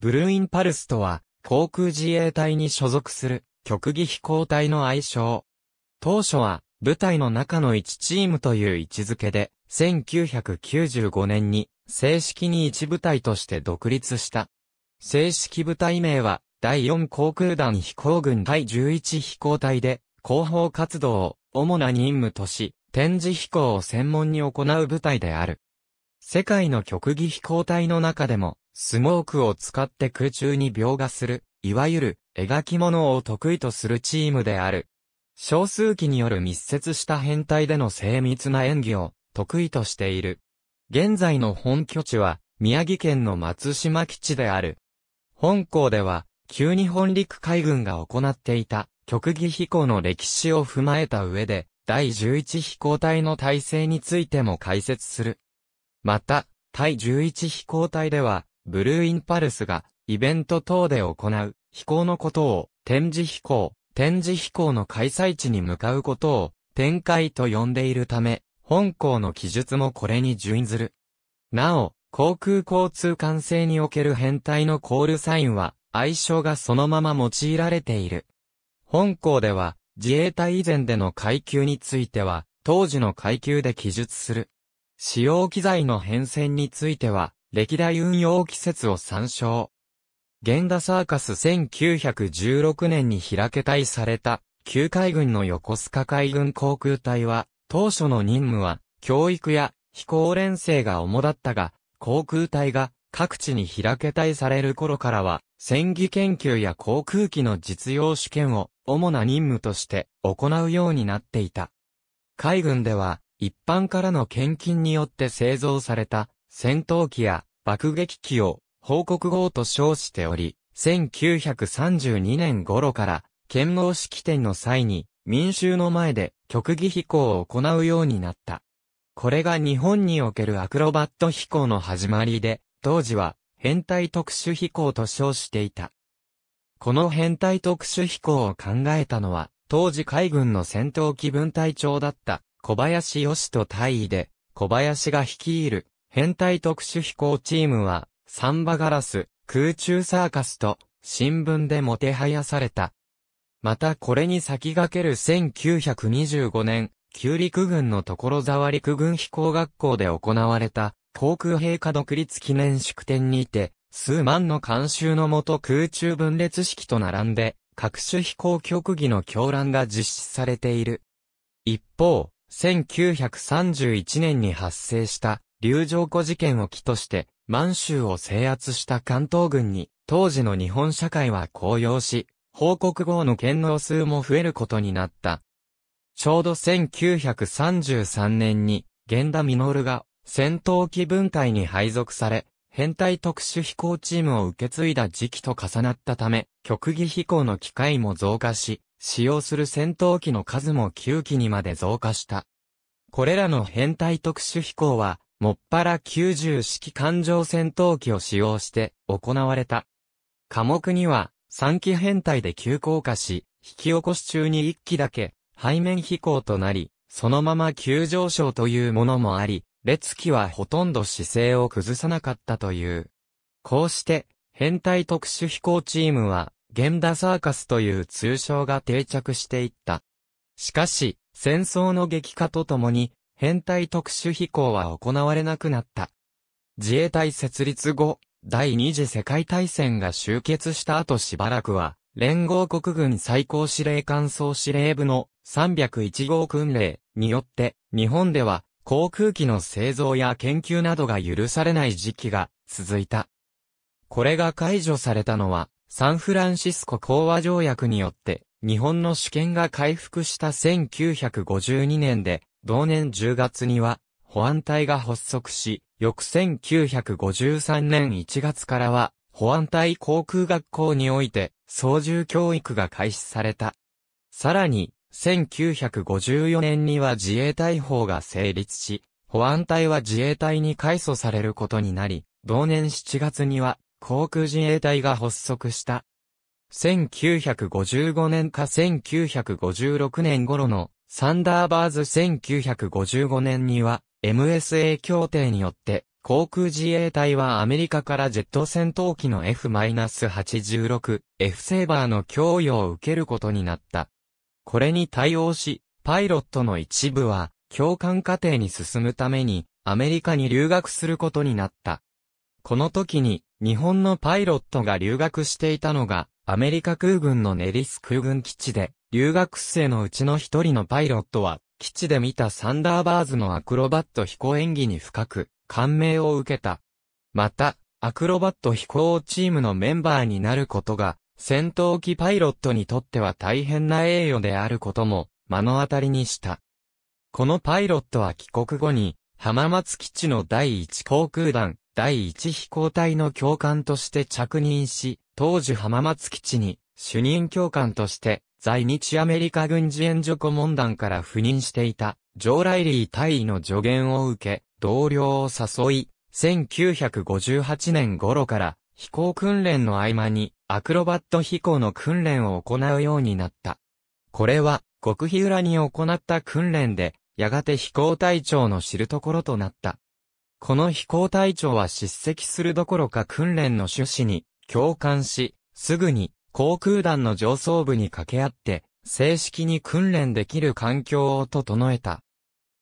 ブルーインパルスとは、航空自衛隊に所属する、極技飛行隊の愛称。当初は、部隊の中の1チームという位置づけで、1995年に、正式に1部隊として独立した。正式部隊名は、第4航空団飛行軍第11飛行隊で、広報活動を主な任務とし、展示飛行を専門に行う部隊である。世界の極技飛行隊の中でも、スモークを使って空中に描画する、いわゆる、描き物を得意とするチームである。少数機による密接した変態での精密な演技を得意としている。現在の本拠地は宮城県の松島基地である。本校では旧日本陸海軍が行っていた極技飛行の歴史を踏まえた上で第11飛行隊の体制についても解説する。また、第11飛行隊ではブルーインパルスが、イベント等で行う、飛行のことを、展示飛行、展示飛行の開催地に向かうことを、展開と呼んでいるため、本校の記述もこれに準ずる。なお、航空交通管制における変態のコールサインは、愛称がそのまま用いられている。本校では、自衛隊以前での階級については、当時の階級で記述する。使用機材の変遷については、歴代運用季節を参照。現田サーカス1916年に開け隊された、旧海軍の横須賀海軍航空隊は、当初の任務は、教育や飛行連成が主だったが、航空隊が各地に開け隊される頃からは、戦技研究や航空機の実用試験を主な任務として行うようになっていた。海軍では、一般からの献金によって製造された戦闘機や爆撃機を報告号と称しており、1932年頃から、剣王式典の際に、民衆の前で極技飛行を行うようになった。これが日本におけるアクロバット飛行の始まりで、当時は編隊特殊飛行と称していた。この編隊特殊飛行を考えたのは、当時海軍の戦闘機分隊長だった小林義と大尉で、小林が率いる編隊特殊飛行チームは、サンバガラス、空中サーカスと、新聞でもてはやされた。またこれに先駆ける1925年、旧陸軍の所沢陸軍飛行学校で行われた、航空兵科独立記念祝典にて、数万の監修のもと空中分裂式と並んで、各種飛行局技の狂乱が実施されている。一方、1931年に発生した流浄湖事件を起として、満州を制圧した関東軍に、当時の日本社会は高揚し、報告号の権能数も増えることになった。ちょうど1933年に、源田実が戦闘機分隊に配属され、編隊特殊飛行チームを受け継いだ時期と重なったため、極技飛行の機会も増加し、使用する戦闘機の数も9機にまで増加した。これらの編隊特殊飛行は、もっぱら90式艦上戦闘機を使用して行われた。科目には、3機編隊で急降下し、引き起こし中に1機だけ、背面飛行となり、そのまま急上昇というものもあり、列機はほとんど姿勢を崩さなかったという。こうして、編隊特殊飛行チームは、現田サーカスという通称が定着していった。しかし、戦争の激化とともに、編隊特殊飛行は行われなくなった。自衛隊設立後、第二次世界大戦が終結した後しばらくは、連合国軍最高司令官総司令部の301号訓令によって、日本では航空機の製造や研究などが許されない時期が続いた。これが解除されたのは、サンフランシスコ講和条約によって、日本の主権が回復した1952年で、同年10月には、保安隊が発足し、翌1953年1月からは、保安隊航空学校において、操縦教育が開始された。さらに、1954年には自衛隊法が成立し、保安隊は自衛隊に改組されることになり、同年7月には航空自衛隊が発足した。1955年か1956年頃のサンダーバーズ1955年には MSA 協定によって航空自衛隊はアメリカからジェット戦闘機の F-86、F セーバーの供与を受けることになった。これに対応し、パイロットの一部は、教官課程に進むために、アメリカに留学することになった。この時に、日本のパイロットが留学していたのが、アメリカ空軍のネリス空軍基地で、留学生のうちの一人のパイロットは、基地で見たサンダーバーズのアクロバット飛行演技に深く、感銘を受けた。また、アクロバット飛行チームのメンバーになることが、戦闘機パイロットにとっては大変な栄誉であることも、目の当たりにした。このパイロットは帰国後に、浜松基地の第一航空団、第一飛行隊の教官として着任し、当時浜松基地に主任教官として在日アメリカ軍事援助顧問団から赴任していた、ジョー・ライリー大尉の助言を受け、同僚を誘い、1958年頃から飛行訓練の合間にアクロバット飛行の訓練を行うようになった。これは極秘裏に行った訓練で、やがて飛行隊長の知るところとなった。この飛行隊長は叱責するどころか訓練の趣旨に共感し、すぐに航空団の上層部に掛け合って、正式に訓練できる環境を整えた。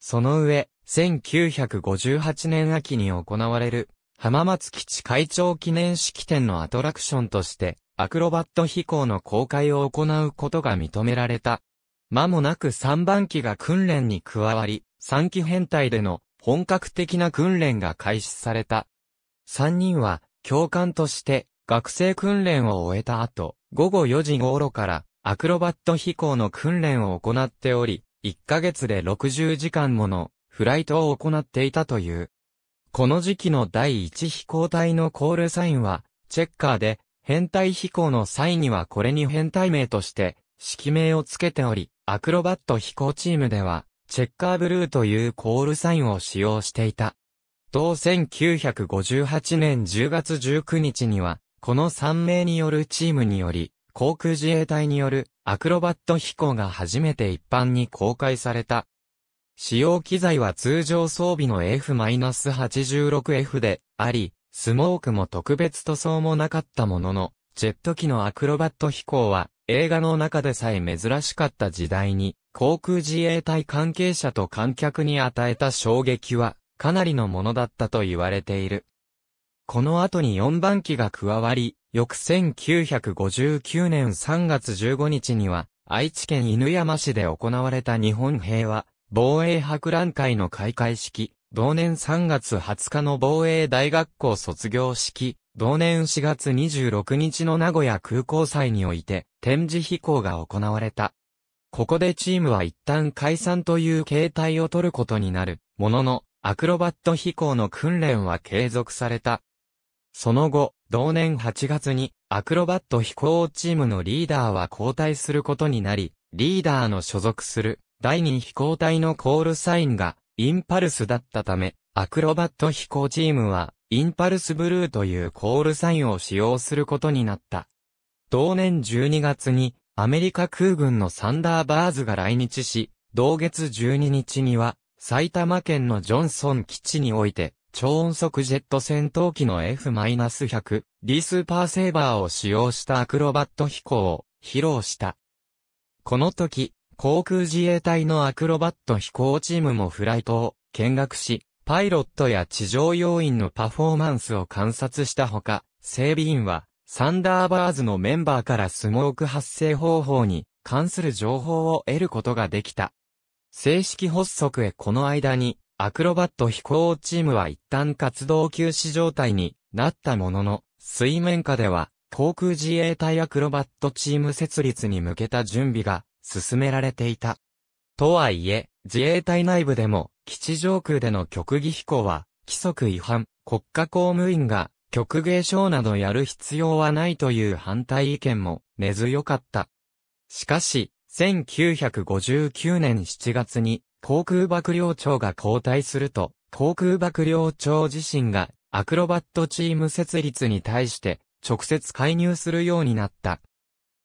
その上、1958年秋に行われる、浜松基地会長記念式典のアトラクションとして、アクロバット飛行の公開を行うことが認められた。間もなく3番機が訓練に加わり、3機編隊での本格的な訓練が開始された。3人は教官として学生訓練を終えた後、午後4時頃からアクロバット飛行の訓練を行っており、1ヶ月で60時間ものフライトを行っていたという。この時期の第1飛行隊のコールサインは、チェッカーで、変態飛行の際にはこれに変態名として、式名を付けており、アクロバット飛行チームでは、チェッカーブルーというコールサインを使用していた。同1958年10月19日には、この3名によるチームにより、航空自衛隊によるアクロバット飛行が初めて一般に公開された。使用機材は通常装備の F-86F であり、スモークも特別塗装もなかったものの、ジェット機のアクロバット飛行は映画の中でさえ珍しかった時代に、航空自衛隊関係者と観客に与えた衝撃はかなりのものだったと言われている。この後に4番機が加わり、翌1959年3月15日には、愛知県犬山市で行われた日本平和、防衛博覧会の開会式、同年3月20日の防衛大学校卒業式、同年4月26日の名古屋空港祭において、展示飛行が行われた。ここでチームは一旦解散という形態を取ることになる、ものの、アクロバット飛行の訓練は継続された。その後、同年8月にアクロバット飛行チームのリーダーは交代することになり、リーダーの所属する第2飛行隊のコールサインがインパルスだったため、アクロバット飛行チームはインパルスブルーというコールサインを使用することになった。同年12月にアメリカ空軍のサンダーバーズが来日し、同月12日には埼玉県のジョンソン基地において超音速ジェット戦闘機の F-100 リスーパーセーバーを使用したアクロバット飛行を披露した。この時、航空自衛隊のアクロバット飛行チームもフライトを見学し、パイロットや地上要員のパフォーマンスを観察したほか、整備員はサンダーバーズのメンバーからスモーク発生方法に関する情報を得ることができた。正式発足へこの間にアクロバット飛行チームは一旦活動休止状態になったものの、水面下では航空自衛隊アクロバットチーム設立に向けた準備が進められていた。とはいえ、自衛隊内部でも基地上空での極技飛行は規則違反、国家公務員が極芸賞などやる必要はないという反対意見も根強かった。しかし、1959年7月に航空幕僚長が交代すると、航空幕僚長自身がアクロバットチーム設立に対して直接介入するようになった。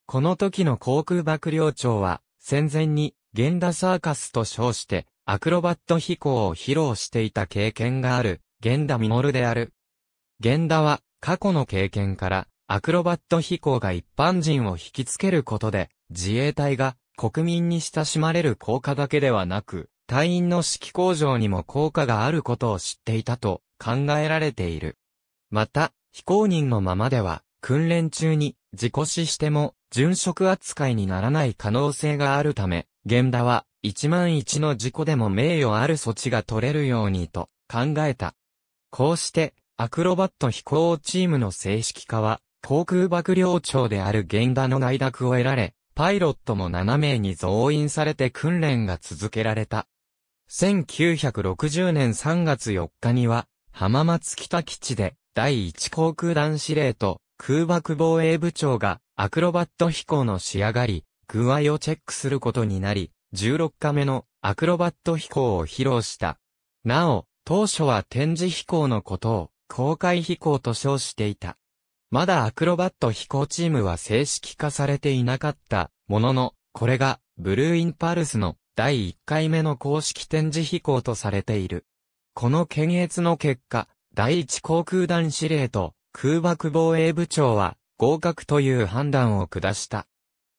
この時の航空幕僚長は戦前にン田サーカスと称してアクロバット飛行を披露していた経験があるミ田ルである。ン田は過去の経験からアクロバット飛行が一般人を引きつけることで自衛隊が国民に親しまれる効果だけではなく、隊員の指揮向上にも効果があることを知っていたと考えられている。また、非公認のままでは、訓練中に事故死しても、殉職扱いにならない可能性があるため、現場は、一万一の事故でも名誉ある措置が取れるようにと考えた。こうして、アクロバット飛行チームの正式化は、航空幕僚長である源田の内諾を得られ、パイロットも7名に増員されて訓練が続けられた。1960年3月4日には、浜松北基地で、第1航空団司令と空爆防衛部長がアクロバット飛行の仕上がり、具合をチェックすることになり、16日目のアクロバット飛行を披露した。なお、当初は展示飛行のことを公開飛行と称していた。まだアクロバット飛行チームは正式化されていなかった、ものの、これが、ブルーインパルスの第1回目の公式展示飛行とされている。この検閲の結果、第1航空団司令と空爆防衛部長は合格という判断を下した。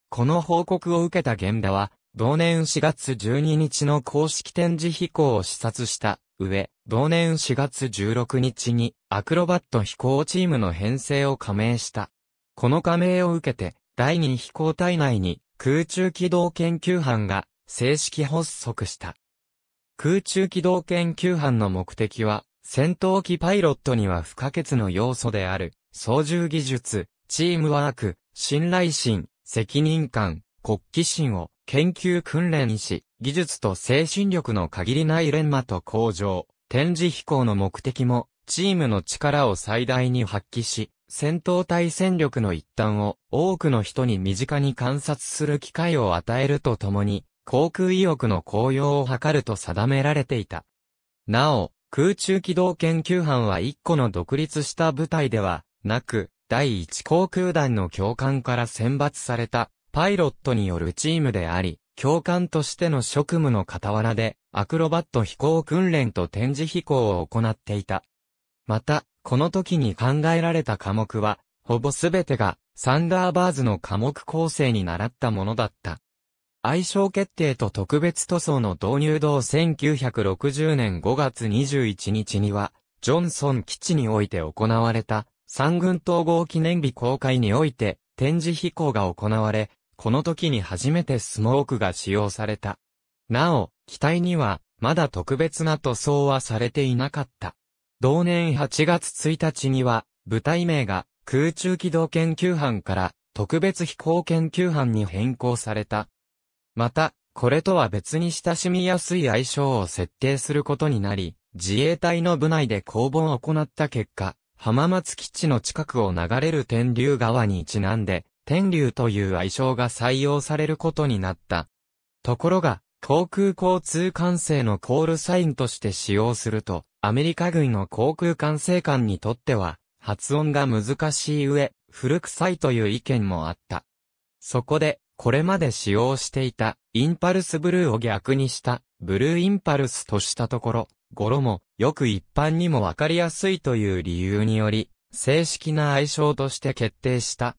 この報告を受けた現場は、同年4月12日の公式展示飛行を視察した上、同年4月16日にアクロバット飛行チームの編成を加盟した。この加盟を受けて、第2飛行隊内に空中機動研究班が正式発足した。空中機動研究班の目的は、戦闘機パイロットには不可欠の要素である、操縦技術、チームワーク、信頼心、責任感、国旗心を研究訓練し、技術と精神力の限りない連磨と向上、展示飛行の目的もチームの力を最大に発揮し、戦闘対戦力の一端を多くの人に身近に観察する機会を与えるとともに、航空意欲の高揚を図ると定められていた。なお、空中機動研究班は一個の独立した部隊ではなく、第一航空団の教官から選抜されたパイロットによるチームであり、教官としての職務の傍らで、アクロバット飛行訓練と展示飛行を行っていた。また、この時に考えられた科目は、ほぼすべてが、サンダーバーズの科目構成に習ったものだった。相性決定と特別塗装の導入道1960年5月21日には、ジョンソン基地において行われた、三軍統合記念日公開において、展示飛行が行われ、この時に初めてスモークが使用された。なお、機体には、まだ特別な塗装はされていなかった。同年8月1日には、部隊名が空中機動研究班から特別飛行研究班に変更された。また、これとは別に親しみやすい愛称を設定することになり、自衛隊の部内で公募を行った結果、浜松基地の近くを流れる天竜川にちなんで、天竜という愛称が採用されることになった。ところが、航空交通管制のコールサインとして使用すると、アメリカ軍の航空管制官にとっては、発音が難しい上、古臭いという意見もあった。そこで、これまで使用していた、インパルスブルーを逆にした、ブルーインパルスとしたところ、語呂も、よく一般にもわかりやすいという理由により、正式な愛称として決定した。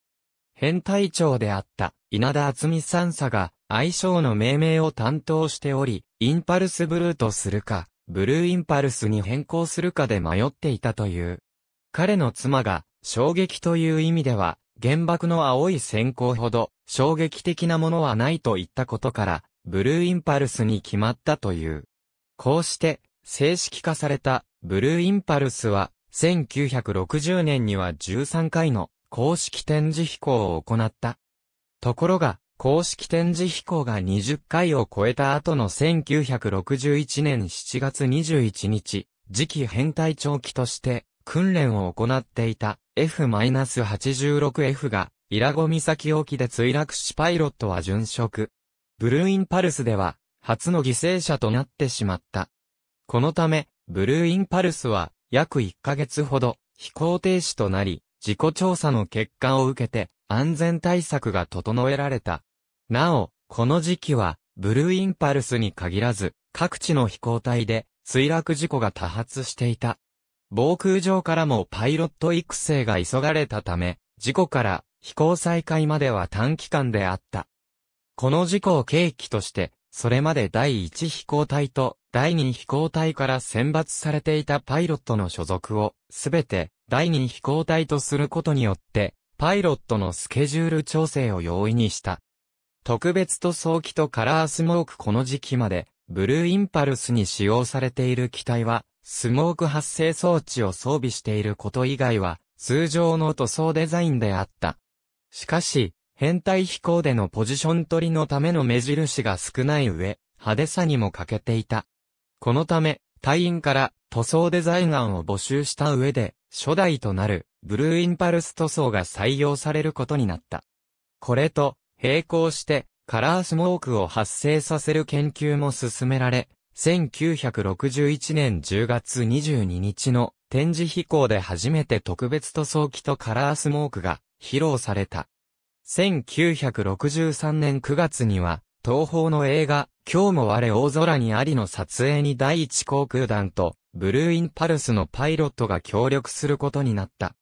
編隊長であった、稲田厚美三佐が、愛称の命名を担当しており、インパルスブルーとするか、ブルーインパルスに変更するかで迷っていたという。彼の妻が、衝撃という意味では、原爆の青い閃光ほど、衝撃的なものはないと言ったことから、ブルーインパルスに決まったという。こうして、正式化された、ブルーインパルスは、1960年には13回の公式展示飛行を行った。ところが、公式展示飛行が20回を超えた後の1961年7月21日、次期編隊長期として訓練を行っていた F-86F がイラゴ岬沖で墜落しパイロットは殉職。ブルーインパルスでは初の犠牲者となってしまった。このため、ブルーインパルスは約1ヶ月ほど飛行停止となり、事故調査の結果を受けて安全対策が整えられた。なお、この時期は、ブルーインパルスに限らず、各地の飛行体で、墜落事故が多発していた。防空上からもパイロット育成が急がれたため、事故から飛行再開までは短期間であった。この事故を契機として、それまで第1飛行隊と第2飛行隊から選抜されていたパイロットの所属を、すべて第2飛行隊とすることによって、パイロットのスケジュール調整を容易にした。特別塗装機とカラースモークこの時期まで、ブルーインパルスに使用されている機体は、スモーク発生装置を装備していること以外は、通常の塗装デザインであった。しかし、変態飛行でのポジション取りのための目印が少ない上、派手さにも欠けていた。このため、隊員から塗装デザイン案を募集した上で、初代となるブルーインパルス塗装が採用されることになった。これと、並行して、カラースモークを発生させる研究も進められ、1961年10月22日の展示飛行で初めて特別塗装機とカラースモークが披露された。1963年9月には、東方の映画、今日も我大空にありの撮影に第一航空団と、ブルーインパルスのパイロットが協力することになった。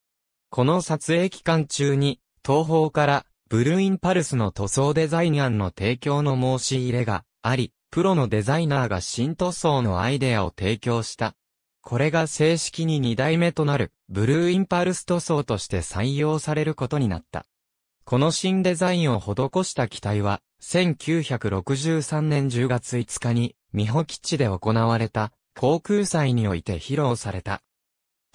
この撮影期間中に、東方からブルーインパルスの塗装デザイン案の提供の申し入れがあり、プロのデザイナーが新塗装のアイデアを提供した。これが正式に2代目となる、ブルーインパルス塗装として採用されることになった。この新デザインを施した機体は、1963年10月5日に、美保基地で行われた、航空祭において披露された。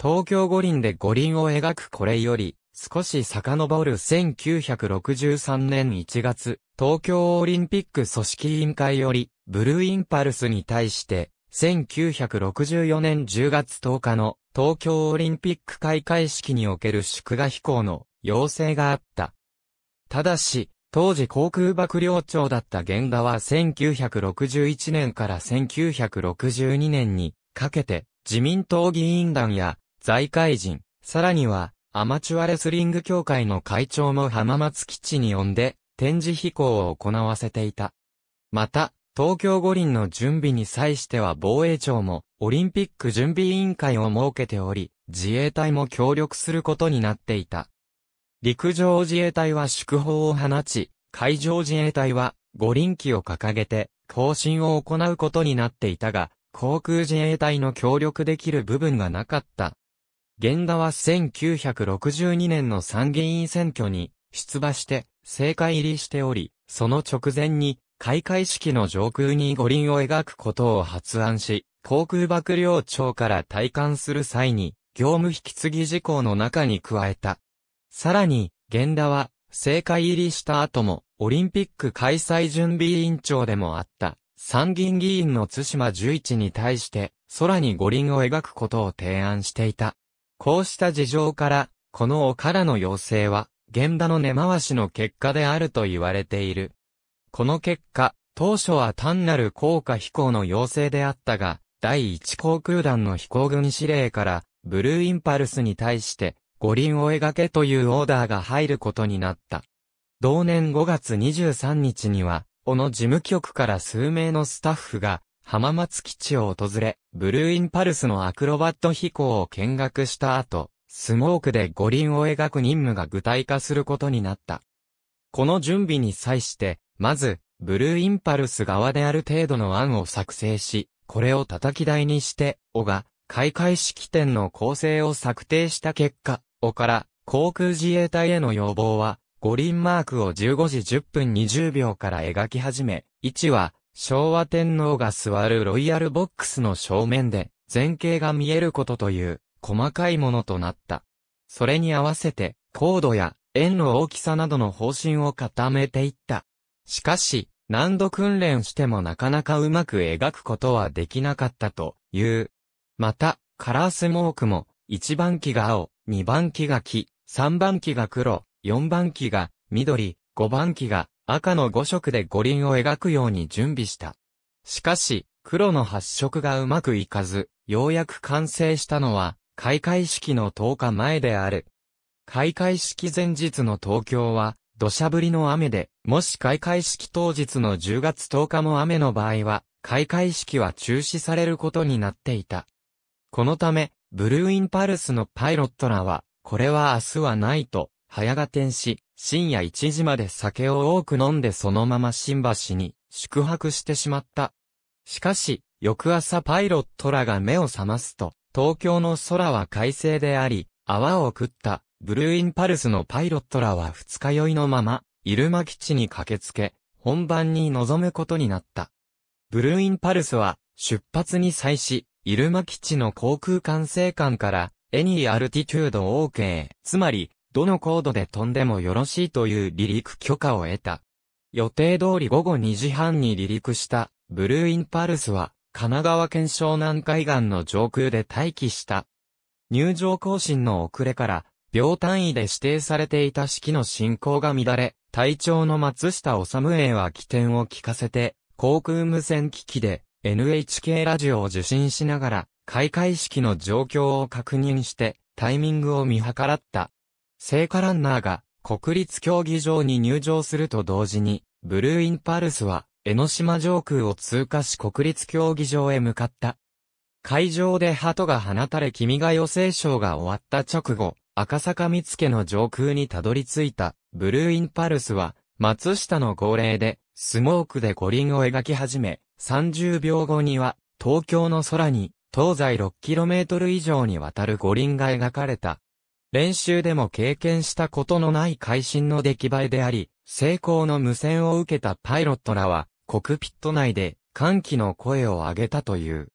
東京五輪で五輪を描くこれより、少し遡る1963年1月、東京オリンピック組織委員会より、ブルーインパルスに対して、1964年10月10日の東京オリンピック開会式における祝賀飛行の要請があった。ただし、当時航空幕僚長だった現場は1961年から1962年にかけて自民党議員団や財界人、さらにはアマチュアレスリング協会の会長も浜松基地に呼んで、展示飛行を行わせていた。また、東京五輪の準備に際しては防衛庁もオリンピック準備委員会を設けており、自衛隊も協力することになっていた。陸上自衛隊は祝砲を放ち、海上自衛隊は五輪機を掲げて行進を行うことになっていたが、航空自衛隊の協力できる部分がなかった源田は1962年の参議院選挙に出馬して政界入りしており、その直前に開会式の上空に五輪を描くことを発案し、航空幕僚長から退官する際に、業務引き継ぎ事項の中に加えた。さらに、源田は、政界入りした後も、オリンピック開催準備委員長でもあった、参議院議員の津島十一に対して、空に五輪を描くことを提案していた。こうした事情から、このおからの要請は、現場の根回しの結果であると言われている。この結果、当初は単なる降下飛行の要請であったが、第一航空団の飛行軍司令から、ブルーインパルスに対して、五輪を描けというオーダーが入ることになった。同年5月23日には、小野事務局から数名のスタッフが、浜松基地を訪れ、ブルーインパルスのアクロバット飛行を見学した後、スモークで五輪を描く任務が具体化することになった。この準備に際して、まず、ブルーインパルス側である程度の案を作成し、これを叩き台にして、尾が、開会式典の構成を策定した結果、尾から、航空自衛隊への要望は、五輪マークを15時10分20秒から描き始め、位置は、昭和天皇が座るロイヤルボックスの正面で、前景が見えることという、細かいものとなった。それに合わせて、高度や円の大きさなどの方針を固めていった。しかし、何度訓練してもなかなかうまく描くことはできなかったという。また、カラースモークも、1番機が青、2番機が黄、3番機が黒、4番機が緑、5番機が赤の5色で五輪を描くように準備した。しかし、黒の発色がうまくいかず、ようやく完成したのは、開会式の10日前である。開会式前日の東京は、土砂降りの雨で、もし開会式当日の10月10日も雨の場合は、開会式は中止されることになっていた。このため、ブルーインパルスのパイロットらは、これは明日はないと、早が転し、深夜1時まで酒を多く飲んでそのまま新橋に宿泊してしまった。しかし、翌朝パイロットらが目を覚ますと、東京の空は快晴であり、泡を食ったブルーインパルスのパイロットらは二日酔いのまま、入間基地に駆けつけ、本番に臨むことになった。ブルーインパルスは、出発に際し、入間基地の航空管制官から、エニーアルティチュード OK、つまり、どの高度で飛んでもよろしいという離陸許可を得た。予定通り午後2時半に離陸したブルーインパルスは神奈川県湘南海岸の上空で待機した。入場行進の遅れから秒単位で指定されていた式の進行が乱れ、隊長の松下治英は起点を聞かせて、航空無線機器で NHK ラジオを受信しながら開会式の状況を確認してタイミングを見計らった。聖火ランナーが国立競技場に入場すると同時に、ブルーインパルスは江ノ島上空を通過し国立競技場へ向かった。会場で鳩が放たれ君が予選章が終わった直後、赤坂見附の上空にたどり着いた、ブルーインパルスは、松下の号令で、スモークで五輪を描き始め、30秒後には、東京の空に、東西 6km 以上にわたる五輪が描かれた。練習でも経験したことのない会心の出来栄えであり、成功の無線を受けたパイロットらは、コクピット内で歓喜の声を上げたという。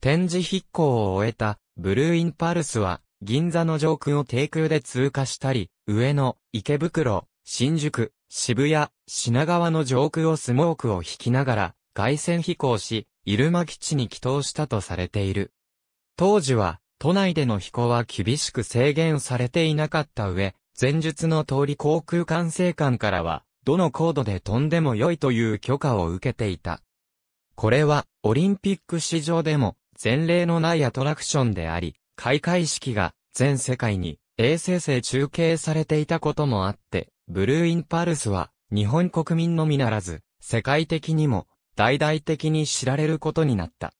展示飛行を終えたブルーインパルスは、銀座の上空を低空で通過したり、上野、池袋、新宿、渋谷、品川の上空をスモークを引きながら、外線飛行し、入間基地に帰投したとされている。当時は、都内での飛行は厳しく制限されていなかった上、前述の通り航空管制官からは、どの高度で飛んでも良いという許可を受けていた。これは、オリンピック史上でも、前例のないアトラクションであり、開会式が、全世界に、衛星性中継されていたこともあって、ブルーインパルスは、日本国民のみならず、世界的にも、大々的に知られることになった。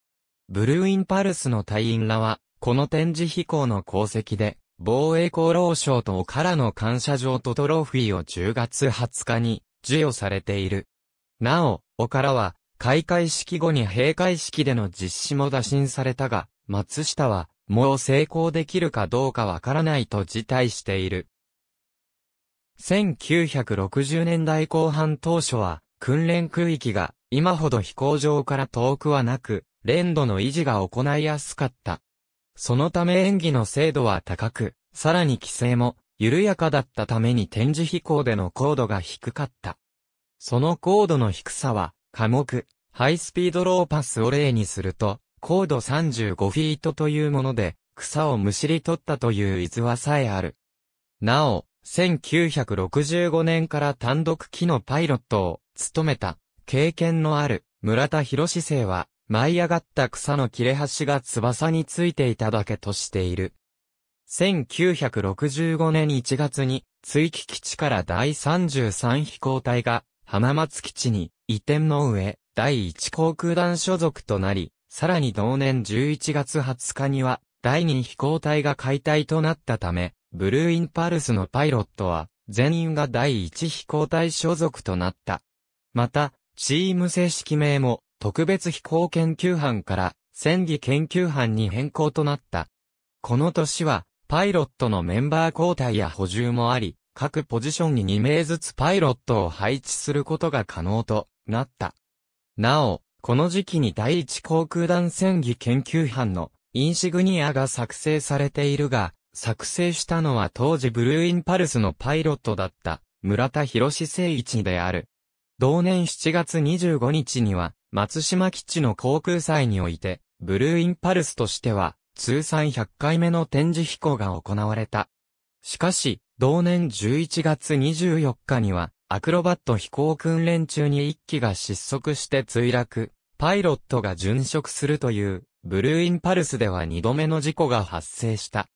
ブルーインパルスの隊員らは、この展示飛行の功績で、防衛功労賞とからの感謝状とトロフィーを10月20日に授与されている。なお、おからは、開会式後に閉会式での実施も打診されたが、松下は、もう成功できるかどうかわからないと辞退している。1960年代後半当初は、訓練区域が、今ほど飛行場から遠くはなく、連度の維持が行いやすかった。そのため演技の精度は高く、さらに規制も緩やかだったために展示飛行での高度が低かった。その高度の低さは、科目、ハイスピードローパスを例にすると、高度35フィートというもので、草をむしり取ったという逸話さえある。なお、1965年から単独機のパイロットを務めた経験のある村田博士生は舞い上がった草の切れ端が翼についていただけとしている。1965年1月に、追記基地から第33飛行隊が、浜松基地に移転の上、第1航空団所属となり、さらに同年11月20日には、第2飛行隊が解体となったため、ブルーインパルスのパイロットは、全員が第1飛行隊所属となった。また、チーム正式名も、特別飛行研究班から戦技研究班に変更となった。この年は、パイロットのメンバー交代や補充もあり、各ポジションに2名ずつパイロットを配置することが可能となった。なお、この時期に第一航空団戦技研究班のインシグニアが作成されているが、作成したのは当時ブルーインパルスのパイロットだった村田博士誠一である。同年7月25日には松島基地の航空祭において、ブルーインパルスとしては、通算100回目の展示飛行が行われた。しかし、同年11月24日には、アクロバット飛行訓練中に1機が失速して墜落、パイロットが殉職するという、ブルーインパルスでは2度目の事故が発生した。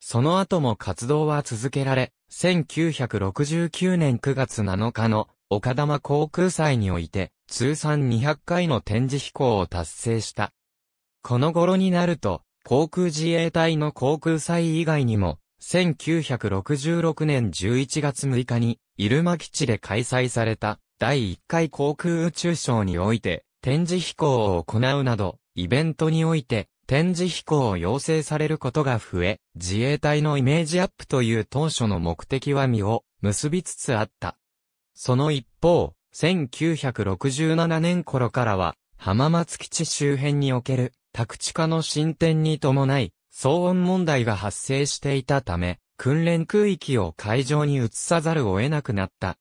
その後も活動は続けられ、1969年9月7日の岡玉航空祭において、通算200回の展示飛行を達成した。この頃になると、航空自衛隊の航空祭以外にも、1966年11月6日に、入間基地で開催された、第1回航空宇宙ショーにおいて、展示飛行を行うなど、イベントにおいて、展示飛行を要請されることが増え、自衛隊のイメージアップという当初の目的は身を結びつつあった。その一方、1967年頃からは、浜松基地周辺における宅地化の進展に伴い、騒音問題が発生していたため、訓練区域を会場に移さざるを得なくなった。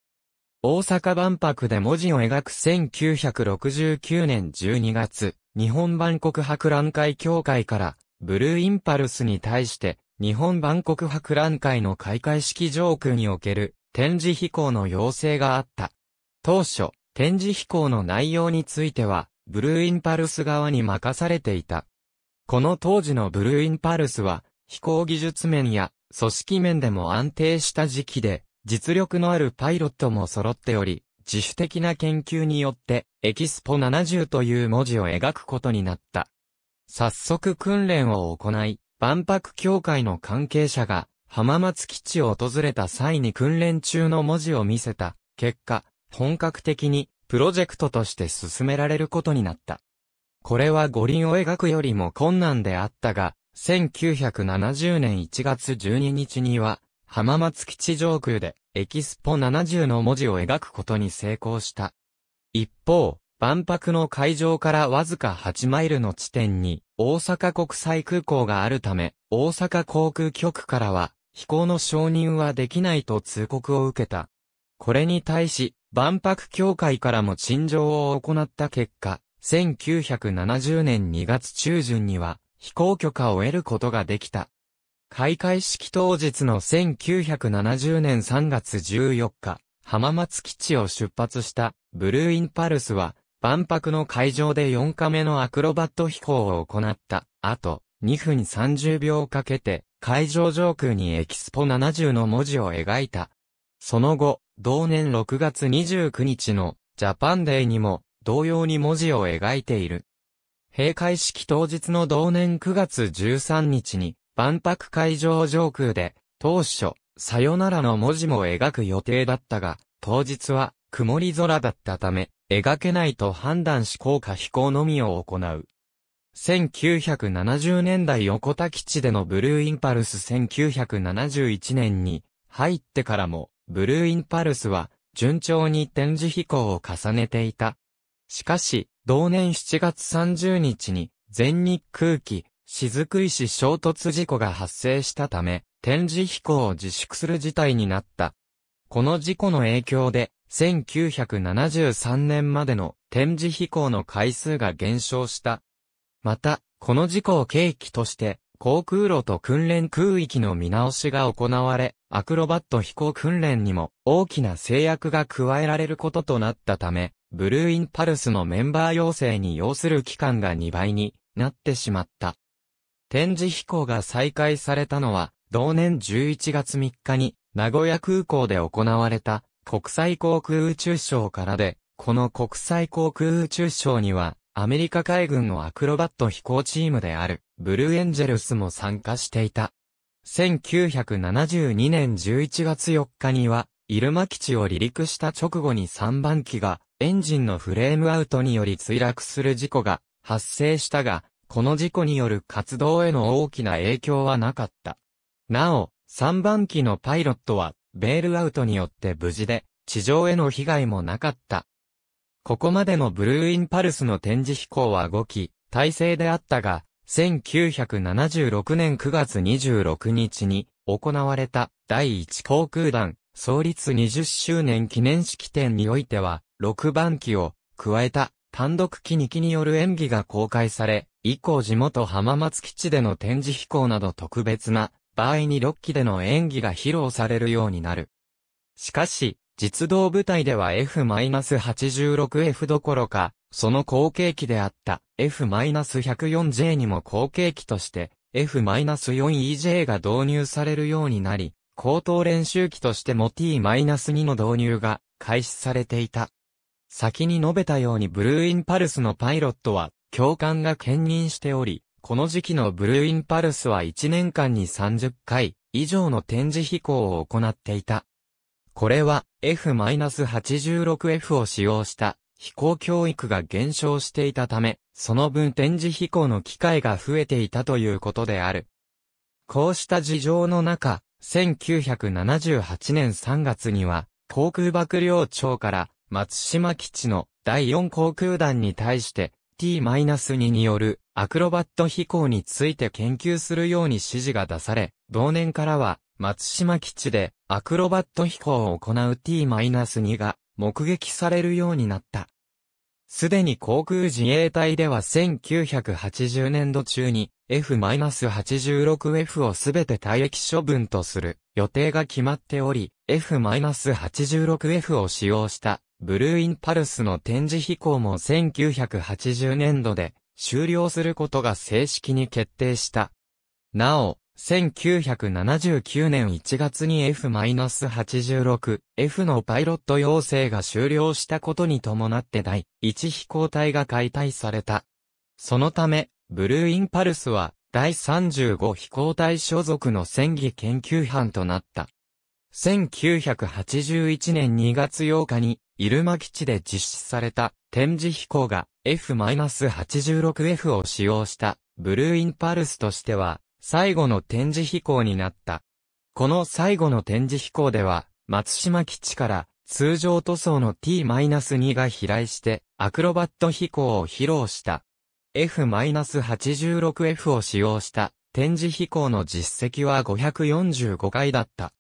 大阪万博で文字を描く1969年12月、日本万国博覧会協会から、ブルーインパルスに対して、日本万国博覧会の開会式上空における展示飛行の要請があった。当初、展示飛行の内容については、ブルーインパルス側に任されていた。この当時のブルーインパルスは、飛行技術面や組織面でも安定した時期で、実力のあるパイロットも揃っており、自主的な研究によって、エキスポ70という文字を描くことになった。早速訓練を行い、万博協会の関係者が、浜松基地を訪れた際に訓練中の文字を見せた結果、本格的にプロジェクトとして進められることになった。これは五輪を描くよりも困難であったが、1970年1月12日には、浜松基地上空でエキスポ70の文字を描くことに成功した。一方、万博の会場からわずか8マイルの地点に大阪国際空港があるため、大阪航空局からは飛行の承認はできないと通告を受けた。これに対し、万博協会からも陳情を行った結果、1970年2月中旬には飛行許可を得ることができた。開会式当日の1970年3月14日、浜松基地を出発したブルーインパルスは万博の会場で4日目のアクロバット飛行を行った後、2分30秒かけて会場上空にエキスポ70の文字を描いた。その後、同年6月29日のジャパンデーにも同様に文字を描いている。閉会式当日の同年9月13日に万博会場上空で当初、さよならの文字も描く予定だったが、当日は曇り空だったため、描けないと判断し効果飛行のみを行う。1970年代横田基地でのブルーインパルス1971年に入ってからも、ブルーインパルスは順調に展示飛行を重ねていた。しかし、同年7月30日に全日空機雫石衝突事故が発生したため、展示飛行を自粛する事態になった。この事故の影響で、1973年までの展示飛行の回数が減少した。また、この事故を契機として、航空路と訓練空域の見直しが行われ、アクロバット飛行訓練にも大きな制約が加えられることとなったため、ブルーインパルスのメンバー要請に要する期間が2倍になってしまった。展示飛行が再開されたのは、同年11月3日に名古屋空港で行われた国際航空宇宙ショーからで、この国際航空宇宙ショーにはアメリカ海軍のアクロバット飛行チームである、ブルーエンジェルスも参加していた。1972年11月4日には、イルマ基地を離陸した直後に3番機が、エンジンのフレームアウトにより墜落する事故が発生したが、この事故による活動への大きな影響はなかった。なお、3番機のパイロットは、ベールアウトによって無事で、地上への被害もなかった。ここまでのブルーインパルスの展示飛行は5機、体制であったが、1976年9月26日に行われた第1航空団創立20周年記念式典においては、6番機を加えた単独機2機による演技が公開され、以降地元浜松基地での展示飛行など特別な場合に6機での演技が披露されるようになる。しかし、実動部隊では F-86F どころか、その後継機であった F-104J にも後継機として F-4EJ が導入されるようになり、高等練習機としても T-2 の導入が開始されていた。先に述べたようにブルーインパルスのパイロットは教官が兼任しており、この時期のブルーインパルスは1年間に30回以上の展示飛行を行っていた。これは F-86F を使用した飛行教育が減少していたため、その分展示飛行の機会が増えていたということである。こうした事情の中、1978年3月には、航空幕僚長から松島基地の第4航空団に対して T-2 によるアクロバット飛行について研究するように指示が出され、同年からは松島基地でアクロバット飛行を行う T-2 が目撃されるようになった。すでに航空自衛隊では1980年度中に F-86F をすべて退役処分とする予定が決まっており、F-86F を使用したブルーインパルスの展示飛行も1980年度で終了することが正式に決定した。なお、1979年1月に F-86、F のパイロット養成が終了したことに伴って第1飛行隊が解体された。そのため、ブルーインパルスは、第35飛行隊所属の戦技研究班となった。1981年2月8日に、入間基地で実施された展示飛行が F-86F を使用したブルーインパルスとしては最後の展示飛行になった。この最後の展示飛行では、松島基地から通常塗装の T-2 が飛来して、アクロバット飛行を披露した。F-86F を使用した展示飛行の実績は545回だった。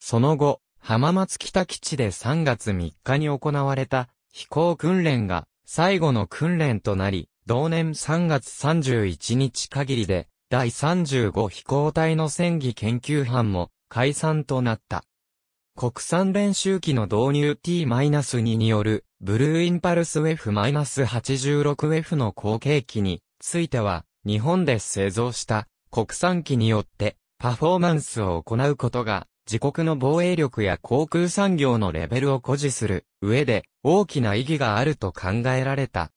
その後、浜松北基地で3月3日に行われた飛行訓練が最後の訓練となり、同年3月31日限りで第35飛行隊の戦技研究班も解散となった。国産練習機の導入 T-2 によるブルーインパルス F-86F の後継機については日本で製造した国産機によってパフォーマンスを行うことが自国の防衛力や航空産業のレベルを誇示する上で大きな意義があると考えられた。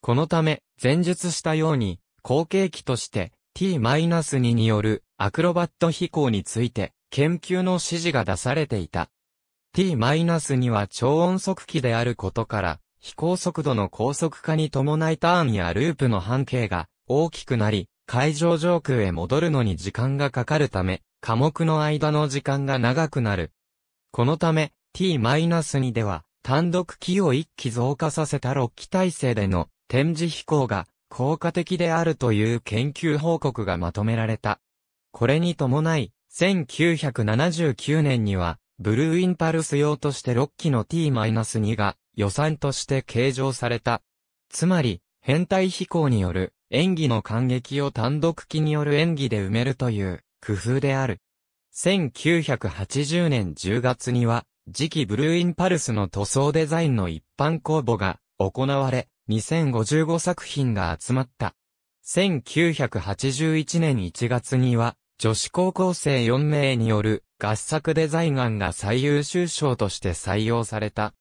このため前述したように後継機として t-2 によるアクロバット飛行について研究の指示が出されていた。t-2 は超音速機であることから、飛行速度の高速化に伴いターンやループの半径が大きくなり、海上上空へ戻るのに時間がかかるため、科目の間の時間が長くなる。このため、t-2 では、単独機を1機増加させた6機体制での展示飛行が効果的であるという研究報告がまとめられた。これに伴い、1979年には、ブルーインパルス用として6機の T-2 が予算として計上された。つまり、変態飛行による演技の感激を単独機による演技で埋めるという工夫である。1980年10月には、次期ブルーインパルスの塗装デザインの一般公募が行われ、2055作品が集まった。1981年1月には、女子高校生4名による合作デザイガンが最優秀賞として採用された。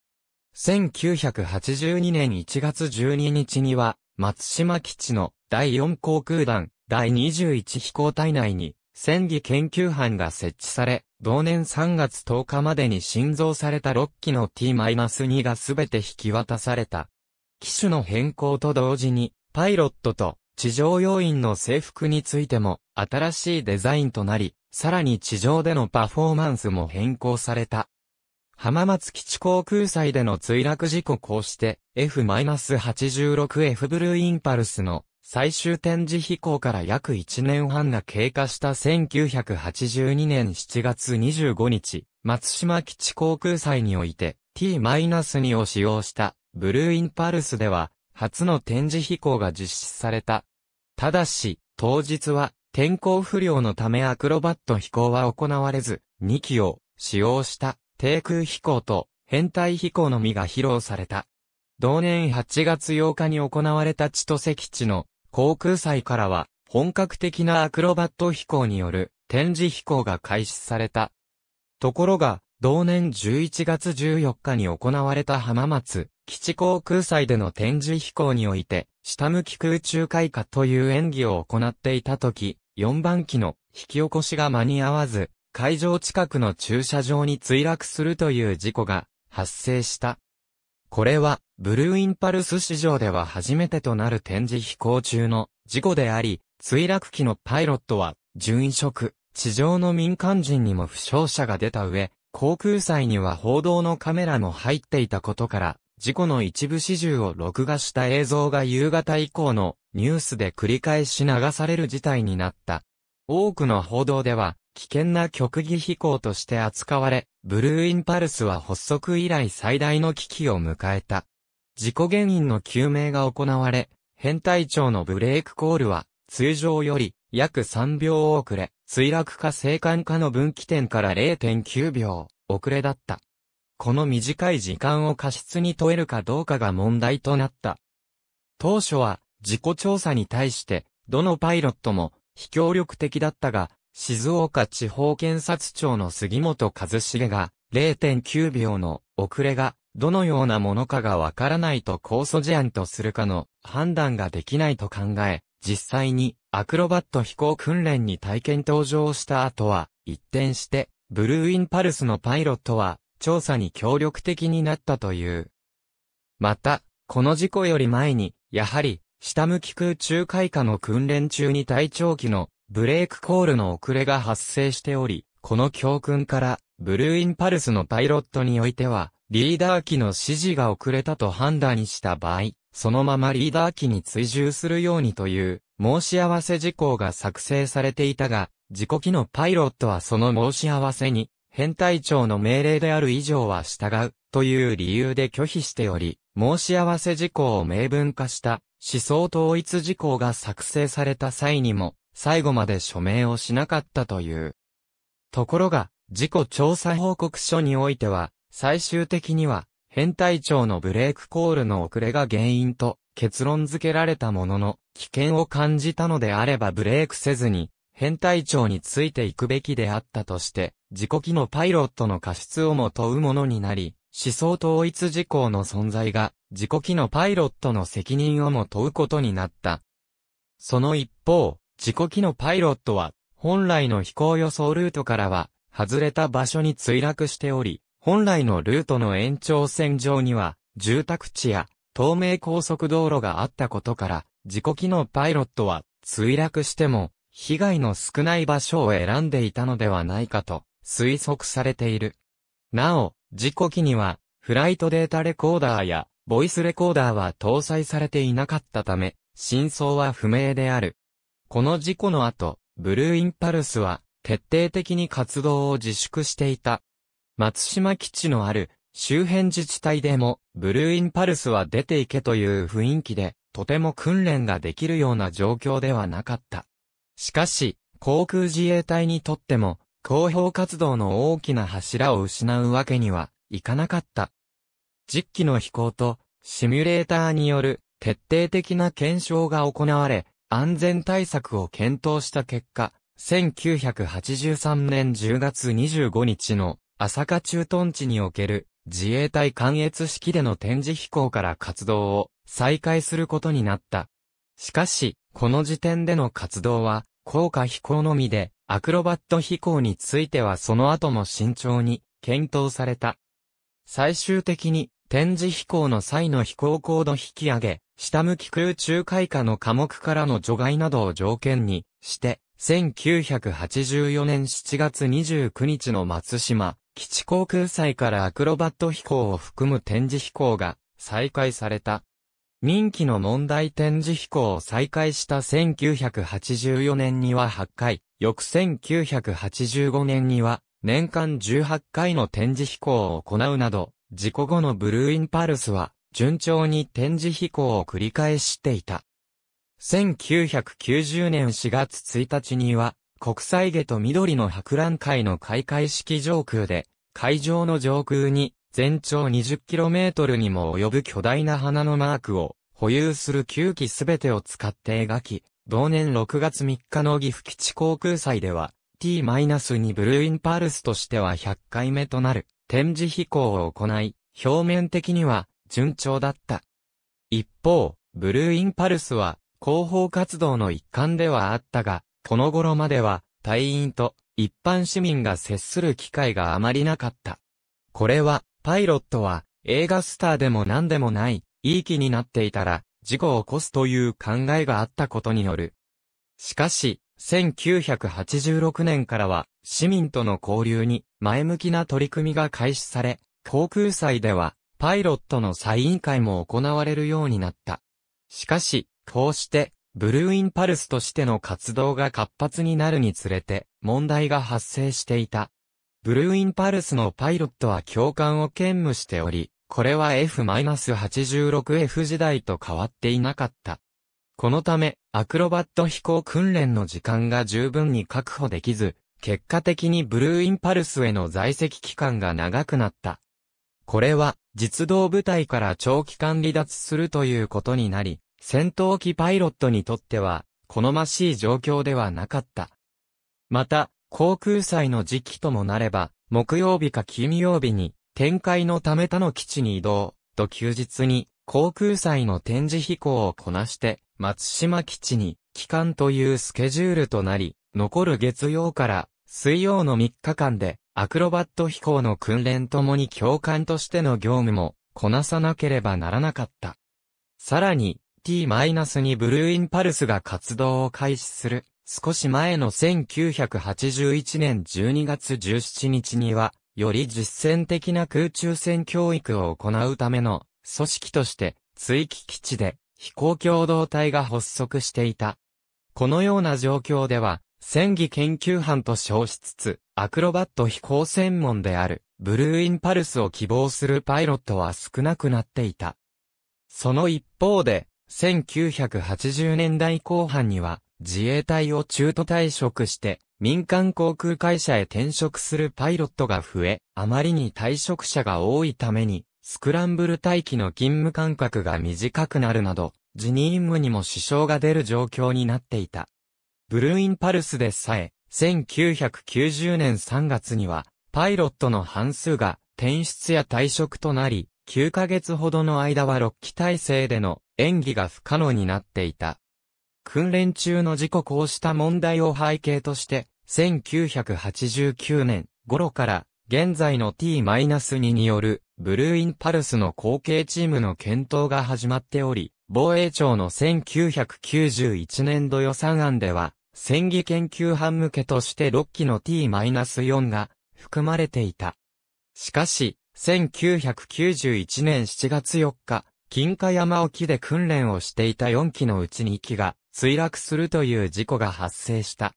1982年1月12日には、松島基地の第4航空団第21飛行隊内に戦技研究班が設置され、同年3月10日までに新造された6機の T-2 がすべて引き渡された。機種の変更と同時に、パイロットと地上要員の制服についても新しいデザインとなり、さらに地上でのパフォーマンスも変更された。浜松基地航空祭での墜落事故こうして F-86F ブルーインパルスの最終展示飛行から約1年半が経過した1982年7月25日、松島基地航空祭において T-2 を使用したブルーインパルスでは、初の展示飛行が実施された。ただし、当日は、天候不良のためアクロバット飛行は行われず、2機を使用した低空飛行と変態飛行のみが披露された。同年8月8日に行われた千歳基地の航空祭からは、本格的なアクロバット飛行による展示飛行が開始された。ところが、同年11月14日に行われた浜松基地航空祭での展示飛行において、下向き空中開花という演技を行っていたとき、4番機の引き起こしが間に合わず、会場近くの駐車場に墜落するという事故が発生した。これは、ブルーインパルス市場では初めてとなる展示飛行中の事故であり、墜落機のパイロットは、順位職、地上の民間人にも負傷者が出た上、航空祭には報道のカメラも入っていたことから、事故の一部始終を録画した映像が夕方以降のニュースで繰り返し流される事態になった。多くの報道では、危険な極技飛行として扱われ、ブルーインパルスは発足以来最大の危機を迎えた。事故原因の究明が行われ、変態長のブレークコールは、通常より約3秒遅れ、墜落か生還かの分岐点から0.9秒遅れだった。この短い時間を過失に問えるかどうかが問題となった。当初は、自己調査に対して、どのパイロットも、非協力的だったが、静岡地方検察庁の杉本和重が、0.9秒の遅れが、どのようなものかがわからないと控訴事案とするかの判断ができないと考え、実際にアクロバット飛行訓練に体験登場した後は、一転して、ブルーインパルスのパイロットは調査に協力的になったという。また、この事故より前に、やはり、下向き空中開花の訓練中に体長機のブレークコールの遅れが発生しており、この教訓から、ブルーインパルスのパイロットにおいては、リーダー機の指示が遅れたと判断した場合、そのままリーダー機に追従するようにという、申し合わせ事項が作成されていたが、事故機のパイロットはその申し合わせに、編隊長の命令である以上は従う、という理由で拒否しており、申し合わせ事項を明文化した思想統一事項が作成された際にも、最後まで署名をしなかったという。ところが、事故調査報告書においては、最終的には、編隊長のブレークコールの遅れが原因と結論付けられたものの、危険を感じたのであればブレークせずに、編隊長についていくべきであったとして、自己機のパイロットの過失をも問うものになり、思想統一事項の存在が、自己機のパイロットの責任をも問うことになった。その一方、自己機のパイロットは、本来の飛行予想ルートからは、外れた場所に墜落しており、本来のルートの延長線上には、住宅地や、東名高速道路があったことから、自己機のパイロットは、墜落しても、被害の少ない場所を選んでいたのではないかと推測されている。なお、事故機には、フライトデータレコーダーや、ボイスレコーダーは搭載されていなかったため、真相は不明である。この事故の後、ブルーインパルスは、徹底的に活動を自粛していた。松島基地のある、周辺自治体でも、ブルーインパルスは出ていけという雰囲気で、とても訓練ができるような状況ではなかった。しかし、航空自衛隊にとっても、広報活動の大きな柱を失うわけにはいかなかった。実機の飛行と、シミュレーターによる徹底的な検証が行われ、安全対策を検討した結果、1983年10月25日の朝霞駐屯地における自衛隊関越式での展示飛行から活動を再開することになった。しかし、この時点での活動は、高架飛行のみで、アクロバット飛行についてはその後も慎重に検討された。最終的に、展示飛行の際の飛行高度引き上げ、下向き空中開花の科目からの除外などを条件にして、1984年7月29日の松島、基地航空祭からアクロバット飛行を含む展示飛行が再開された。人気の問題展示飛行を再開した1984年には8回、翌1985年には年間18回の展示飛行を行うなど、事故後のブルーインパルスは順調に展示飛行を繰り返していた。1990年4月1日には、国際下と緑の博覧会の開会式上空で、会場の上空に全長 20km にも及ぶ巨大な花のマークを保有する9機すべてを使って描き、同年6月3日の岐阜基地航空祭では T-2 ブルーインパルスとしては100回目となる展示飛行を行い、表面的には順調だった。一方、ブルーインパルスは広報活動の一環ではあったが、この頃までは隊員と一般市民が接する機会があまりなかった。これはパイロットは映画スターでも何でもない、いい気になっていたら事故を起こすという考えがあったことによる。しかし、1986年からは市民との交流に前向きな取り組みが開始され、航空祭ではパイロットのサ委員会も行われるようになった。しかし、こうしてブルーインパルスとしての活動が活発になるにつれて問題が発生していた。ブルーインパルスのパイロットは教官を兼務しており、これは F-86F 時代と変わっていなかった。このため、アクロバット飛行訓練の時間が十分に確保できず、結果的にブルーインパルスへの在籍期間が長くなった。これは、実動部隊から長期間離脱するということになり、戦闘機パイロットにとっては、好ましい状況ではなかった。また、航空祭の時期ともなれば、木曜日か金曜日に、展開のため他の基地に移動、と休日に、航空祭の展示飛行をこなして、松島基地に、帰還というスケジュールとなり、残る月曜から水曜の3日間で、アクロバット飛行の訓練ともに教官としての業務も、こなさなければならなかった。さらに、t-2 ブルーインパルスが活動を開始する。少し前の1981年12月17日には、より実践的な空中戦教育を行うための組織として追記基地で飛行共同体が発足していた。このような状況では、戦技研究班と称しつつ、アクロバット飛行専門である、ブルーインパルスを希望するパイロットは少なくなっていた。その一方で、1980年代後半には、自衛隊を中途退職して、民間航空会社へ転職するパイロットが増え、あまりに退職者が多いために、スクランブル待機の勤務間隔が短くなるなど、辞任務にも支障が出る状況になっていた。ブルーインパルスでさえ、1990年3月には、パイロットの半数が転出や退職となり、9ヶ月ほどの間は6期体制での演技が不可能になっていた。訓練中の事故こうした問題を背景として、1989年頃から現在の T-2 によるブルーインパルスの後継チームの検討が始まっており、防衛庁の1991年度予算案では、戦技研究班向けとして6機の T-4 が含まれていた。しかし、1991年7月4日、金華山沖で訓練をしていた4機のうち2機が墜落するという事故が発生した。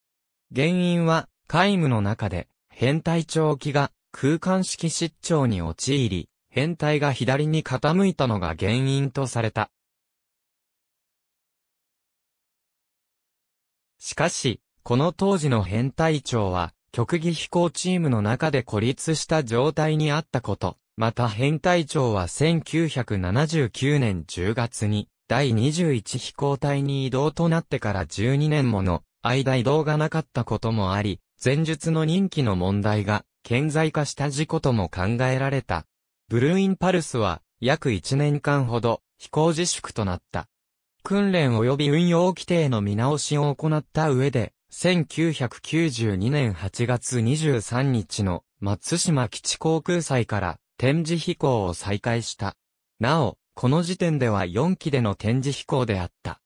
原因は、皆無の中で、変態長期が空間式失調に陥り、変態が左に傾いたのが原因とされた。しかし、この当時の変態長は、極技飛行チームの中で孤立した状態にあったこと、また変態長は1979年10月に、第21飛行隊に移動となってから12年もの間移動がなかったこともあり、前述の任期の問題が顕在化した事故とも考えられた。ブルーインパルスは約1年間ほど飛行自粛となった。訓練及び運用規定の見直しを行った上で、1992年8月23日の松島基地航空祭から展示飛行を再開した。なお、この時点では4機での展示飛行であった。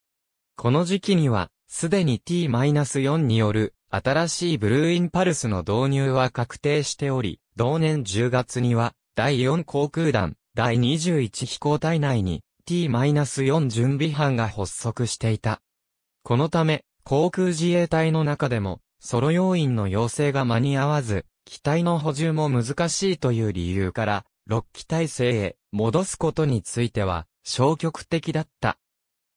この時期には、すでに T-4 による新しいブルーインパルスの導入は確定しており、同年10月には、第4航空団、第21飛行隊内に T-4 準備班が発足していた。このため、航空自衛隊の中でも、ソロ要員の要請が間に合わず、機体の補充も難しいという理由から、6期体制へ戻すことについては消極的だった。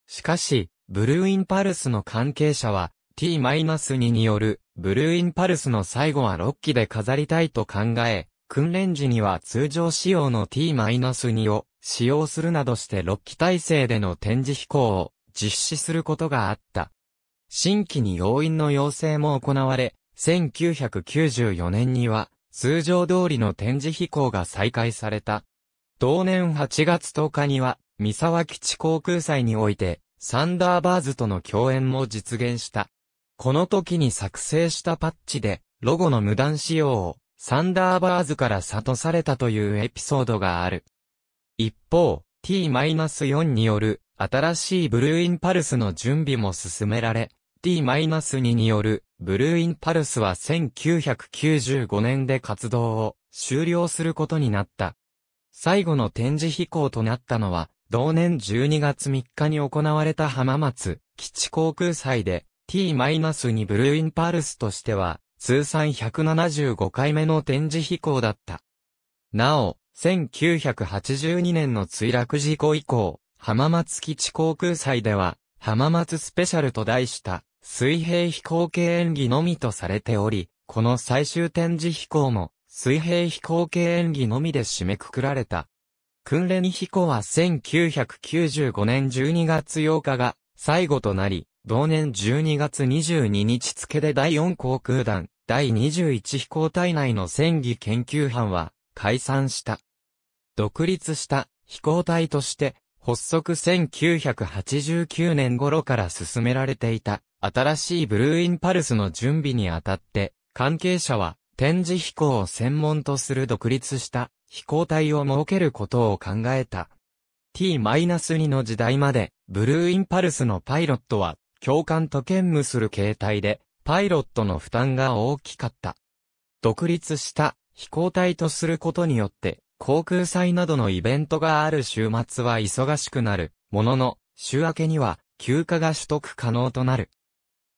しかし、ブルーインパルスの関係者は T-2 によるブルーインパルスの最後は6期で飾りたいと考え、訓練時には通常仕様の T-2 を使用するなどして6機体制での展示飛行を実施することがあった。新規に要員の要請も行われ、1994年には通常通りの展示飛行が再開された。同年8月10日には、三沢基地航空祭において、サンダーバーズとの共演も実現した。この時に作成したパッチで、ロゴの無断使用を、サンダーバーズから悟されたというエピソードがある。一方、T-4 による、新しいブルーインパルスの準備も進められ、t 2によるブルーインパルスは1995年で活動を終了することになった。最後の展示飛行となったのは、同年12月3日に行われた浜松基地航空祭で T-2 ブルーインパルスとしては通算175回目の展示飛行だった。なお、1982年の墜落事故以降、浜松基地航空祭では、浜松スペシャルと題した水平飛行系演技のみとされており、この最終展示飛行も、水平飛行系演技のみで締めくくられた。訓練飛行は1995年12月8日が最後となり、同年12月22日付で第4航空団、第21飛行隊内の戦技研究班は解散した。独立した飛行隊として発足1989年頃から進められていた新しいブルーインパルスの準備にあたって、関係者は、展示飛行を専門とする独立した飛行隊を設けることを考えた。T-2 の時代まで、ブルーインパルスのパイロットは、教官と兼務する形態で、パイロットの負担が大きかった。独立した飛行隊とすることによって、航空祭などのイベントがある週末は忙しくなる、ものの、週明けには休暇が取得可能となる。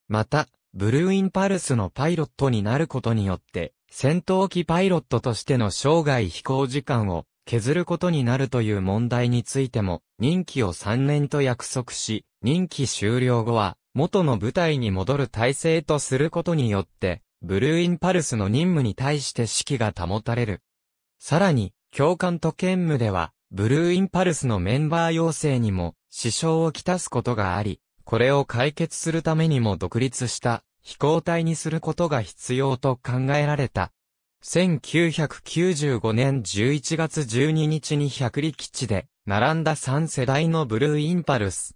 また、ブルーインパルスのパイロットになることによって、戦闘機パイロットとしての生涯飛行時間を削ることになるという問題についても、任期を3年と約束し、任期終了後は、元の部隊に戻る体制とすることによって、ブルーインパルスの任務に対して指揮が保たれる。さらに、教官と兼務では、ブルーインパルスのメンバー要請にも支障をきたすことがあり、これを解決するためにも独立した飛行体にすることが必要と考えられた。1995年11月12日に百里基地で、並んだ3世代のブルーインパルス。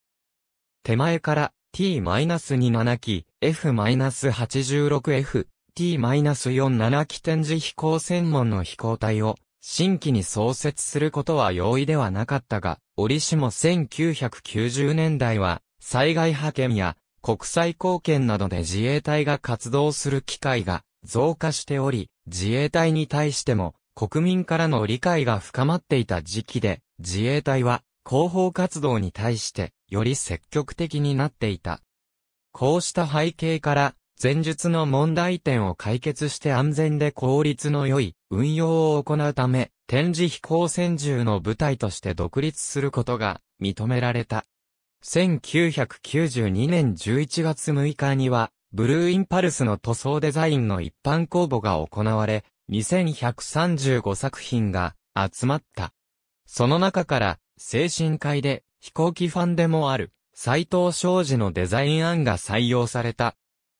手前から T-27 機、F-86F、T-47 機展示飛行専門の飛行体を、新規に創設することは容易ではなかったが、折しも1990年代は、災害派遣や国際貢献などで自衛隊が活動する機会が増加しており、自衛隊に対しても国民からの理解が深まっていた時期で、自衛隊は広報活動に対してより積極的になっていた。こうした背景から、前述の問題点を解決して安全で効率の良い運用を行うため、展示飛行船銃の部隊として独立することが認められた。1992年11月6日には、ブルーインパルスの塗装デザインの一般公募が行われ、2135作品が集まった。その中から、精神科医で飛行機ファンでもある、斎藤昌司のデザイン案が採用された。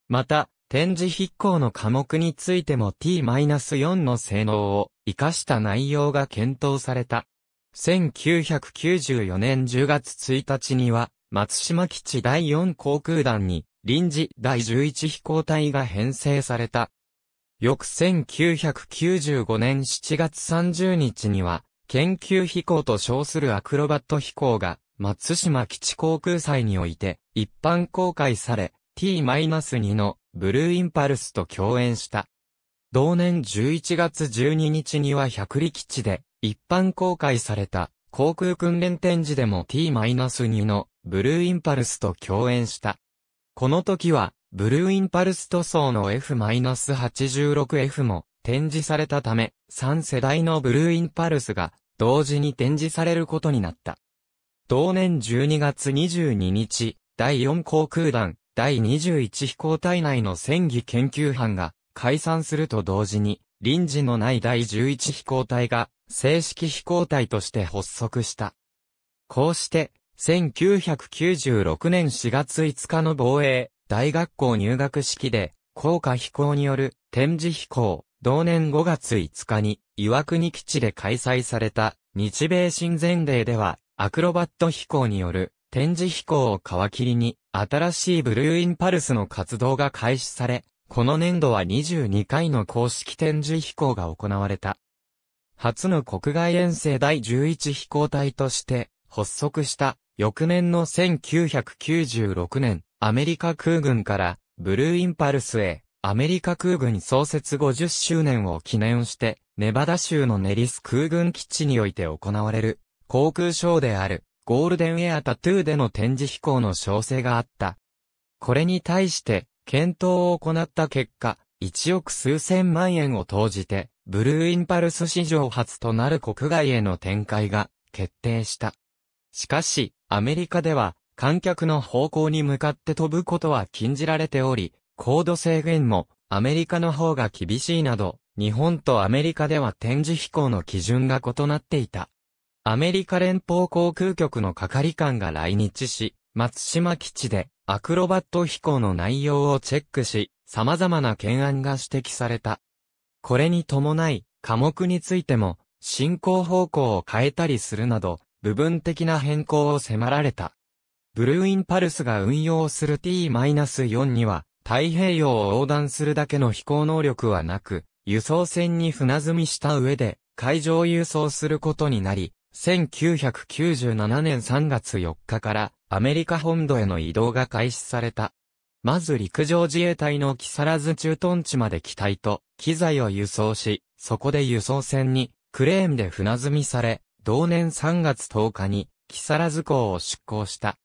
また、展示筆行の科目についても T-4 の性能を活かした内容が検討された。1994年10月1日には、松島基地第4航空団に、臨時第11飛行隊が編成された。翌1995年7月30日には、研究飛行と称するアクロバット飛行が、松島基地航空祭において、一般公開され、T-2 のブルーインパルスと共演した。同年11月12日には百里基地で、一般公開された航空訓練展示でも T-2 のブルーインパルスと共演した。この時はブルーインパルス塗装の F-86F も展示されたため、3世代のブルーインパルスが同時に展示されることになった。同年12月22日、第4航空団第21飛行隊内の戦技研究班が解散すると同時に、臨時のない第11飛行隊が正式飛行隊として発足した。こうして、1996年4月5日の防衛、大学校入学式で、高架飛行による展示飛行、同年5月5日に岩国基地で開催された日米親善デーではアクロバット飛行による展示飛行を皮切りに新しいブルーインパルスの活動が開始され、この年度は22回の公式展示飛行が行われた。初の国外遠征第11飛行隊として発足した翌年の1996年、アメリカ空軍からブルーインパルスへアメリカ空軍創設50周年を記念して、ネバダ州のネリス空軍基地において行われる航空ショーであるゴールデンエアタトゥーでの展示飛行の調整があった。これに対して検討を行った結果、1億数千万円を投じて、ブルーインパルス史上初となる国外への展開が決定した。しかし、アメリカでは観客の方向に向かって飛ぶことは禁じられており、高度制限もアメリカの方が厳しいなど、日本とアメリカでは展示飛行の基準が異なっていた。アメリカ連邦航空局の係官が来日し、松島基地でアクロバット飛行の内容をチェックし、様々な懸案が指摘された。これに伴い、科目についても、進行方向を変えたりするなど、部分的な変更を迫られた。ブルーインパルスが運用する T-4 には、太平洋を横断するだけの飛行能力はなく、輸送船に船積みした上で、海上輸送することになり、1997年3月4日からアメリカ本土への移動が開始された。まず陸上自衛隊の木更津駐屯地まで機体と機材を輸送し、そこで輸送船にクレーンで船積みされ、同年3月10日に木更津港を出港した。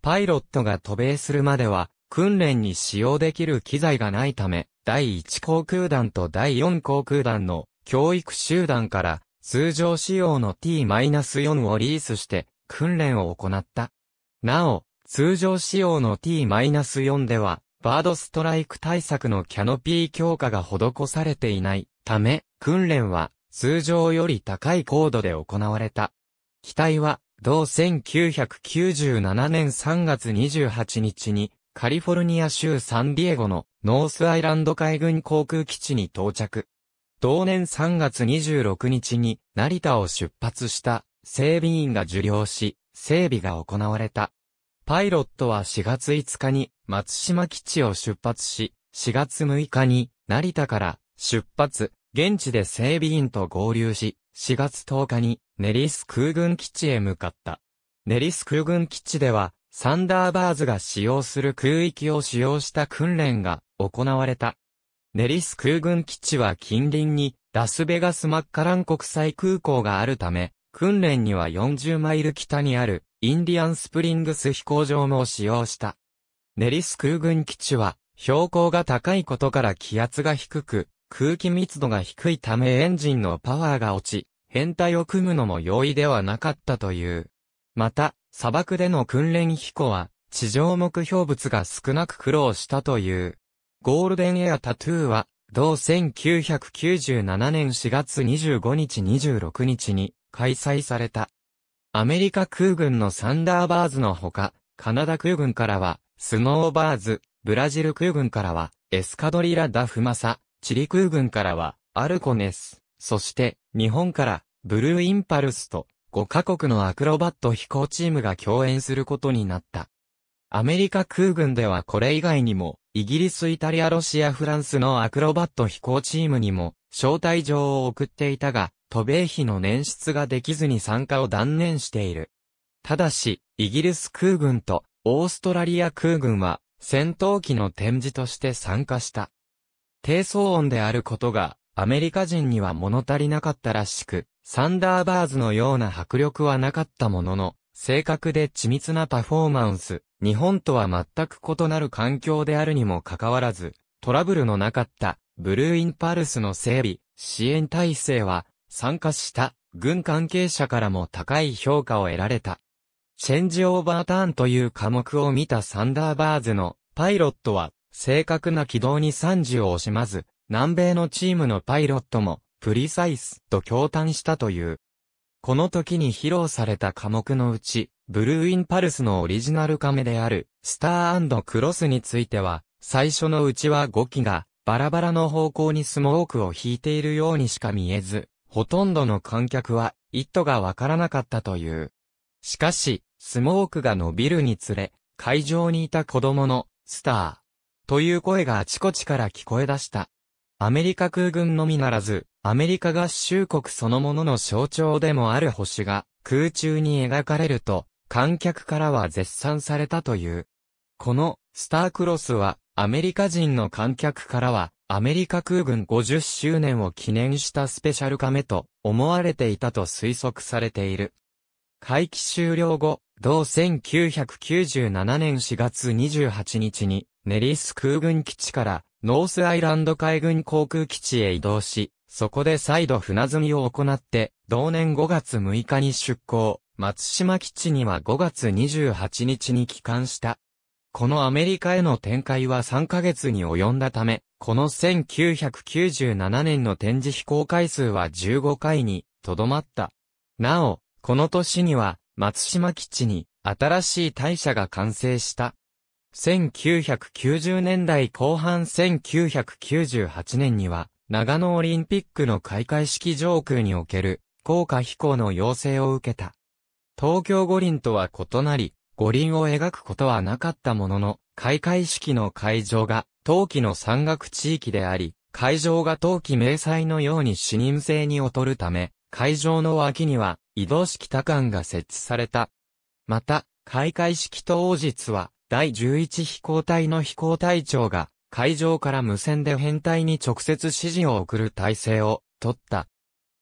パイロットが渡米するまでは訓練に使用できる機材がないため、第1航空団と第4航空団の教育集団から通常仕様の T-4 をリースして訓練を行った。なお、通常仕様の T-4 では、バードストライク対策のキャノピー強化が施されていないため、訓練は通常より高い高度で行われた。機体は、同1997年3月28日に、カリフォルニア州サンディエゴのノースアイランド海軍航空基地に到着。同年3月26日に成田を出発した整備員が受領し、整備が行われた。パイロットは4月5日に松島基地を出発し、4月6日に成田から出発、現地で整備員と合流し、4月10日にネリス空軍基地へ向かった。ネリス空軍基地では、サンダーバーズが使用する空域を使用した訓練が行われた。ネリス空軍基地は近隣にラスベガスマッカラン国際空港があるため、訓練には40マイル北にあるインディアンスプリングス飛行場も使用した。ネリス空軍基地は、標高が高いことから気圧が低く、空気密度が低いためエンジンのパワーが落ち、変態を組むのも容易ではなかったという。また、砂漠での訓練飛行は、地上目標物が少なく苦労したという。ゴールデンエアタトゥーは、同1997年4月25日26日に開催された。アメリカ空軍のサンダーバーズのほか、カナダ空軍からは、スノーバーズ、ブラジル空軍からは、エスカドリラ・ダ・フマサ、チリ空軍からは、アルコネス、そして、日本から、ブルーインパルスと、5カ国のアクロバット飛行チームが共演することになった。アメリカ空軍ではこれ以外にも、イギリス、イタリア、ロシア、フランスのアクロバット飛行チームにも、招待状を送っていたが、渡米費の捻出ができずに参加を断念している。ただし、イギリス空軍とオーストラリア空軍は戦闘機の展示として参加した。低騒音であることがアメリカ人には物足りなかったらしく、サンダーバーズのような迫力はなかったものの、正確で緻密なパフォーマンス、日本とは全く異なる環境であるにもかかわらず、トラブルのなかった、ブルーインパルスの整備、支援体制は、参加した軍関係者からも高い評価を得られた。チェンジオーバーターンという科目を見たサンダーバーズのパイロットは正確な軌道に賛辞を惜しまず、南米のチームのパイロットもプリサイスと共嘆したという。この時に披露された科目のうち、ブルーインパルスのオリジナルカメであるスタークロスについては、最初のうちは5機がバラバラの方向にスモークを引いているようにしか見えず、ほとんどの観客は、意図がわからなかったという。しかし、スモークが伸びるにつれ、会場にいた子供の、スター、という声があちこちから聞こえ出した。アメリカ空軍のみならず、アメリカ合衆国そのものの象徴でもある星が空中に描かれると、観客からは絶賛されたという。この、スタークロスは、アメリカ人の観客からは、アメリカ空軍50周年を記念したスペシャルカメと思われていたと推測されている。会期終了後、同1997年4月28日に、ネリス空軍基地からノースアイランド海軍航空基地へ移動し、そこで再度船積みを行って、同年5月6日に出港、松島基地には5月28日に帰還した。このアメリカへの展開は3ヶ月に及んだため、この1997年の展示飛行回数は15回にとどまった。なお、この年には松島基地に新しい大社が完成した。1990年代後半1998年には、長野オリンピックの開会式上空における、高架飛行の要請を受けた。東京五輪とは異なり、五輪を描くことはなかったものの、開会式の会場が、冬季の山岳地域であり、会場が冬季明細のように視認性に劣るため、会場の脇には移動式多管が設置された。また、開会式当日は、第11飛行隊の飛行隊長が、会場から無線で編隊に直接指示を送る体制を、取った。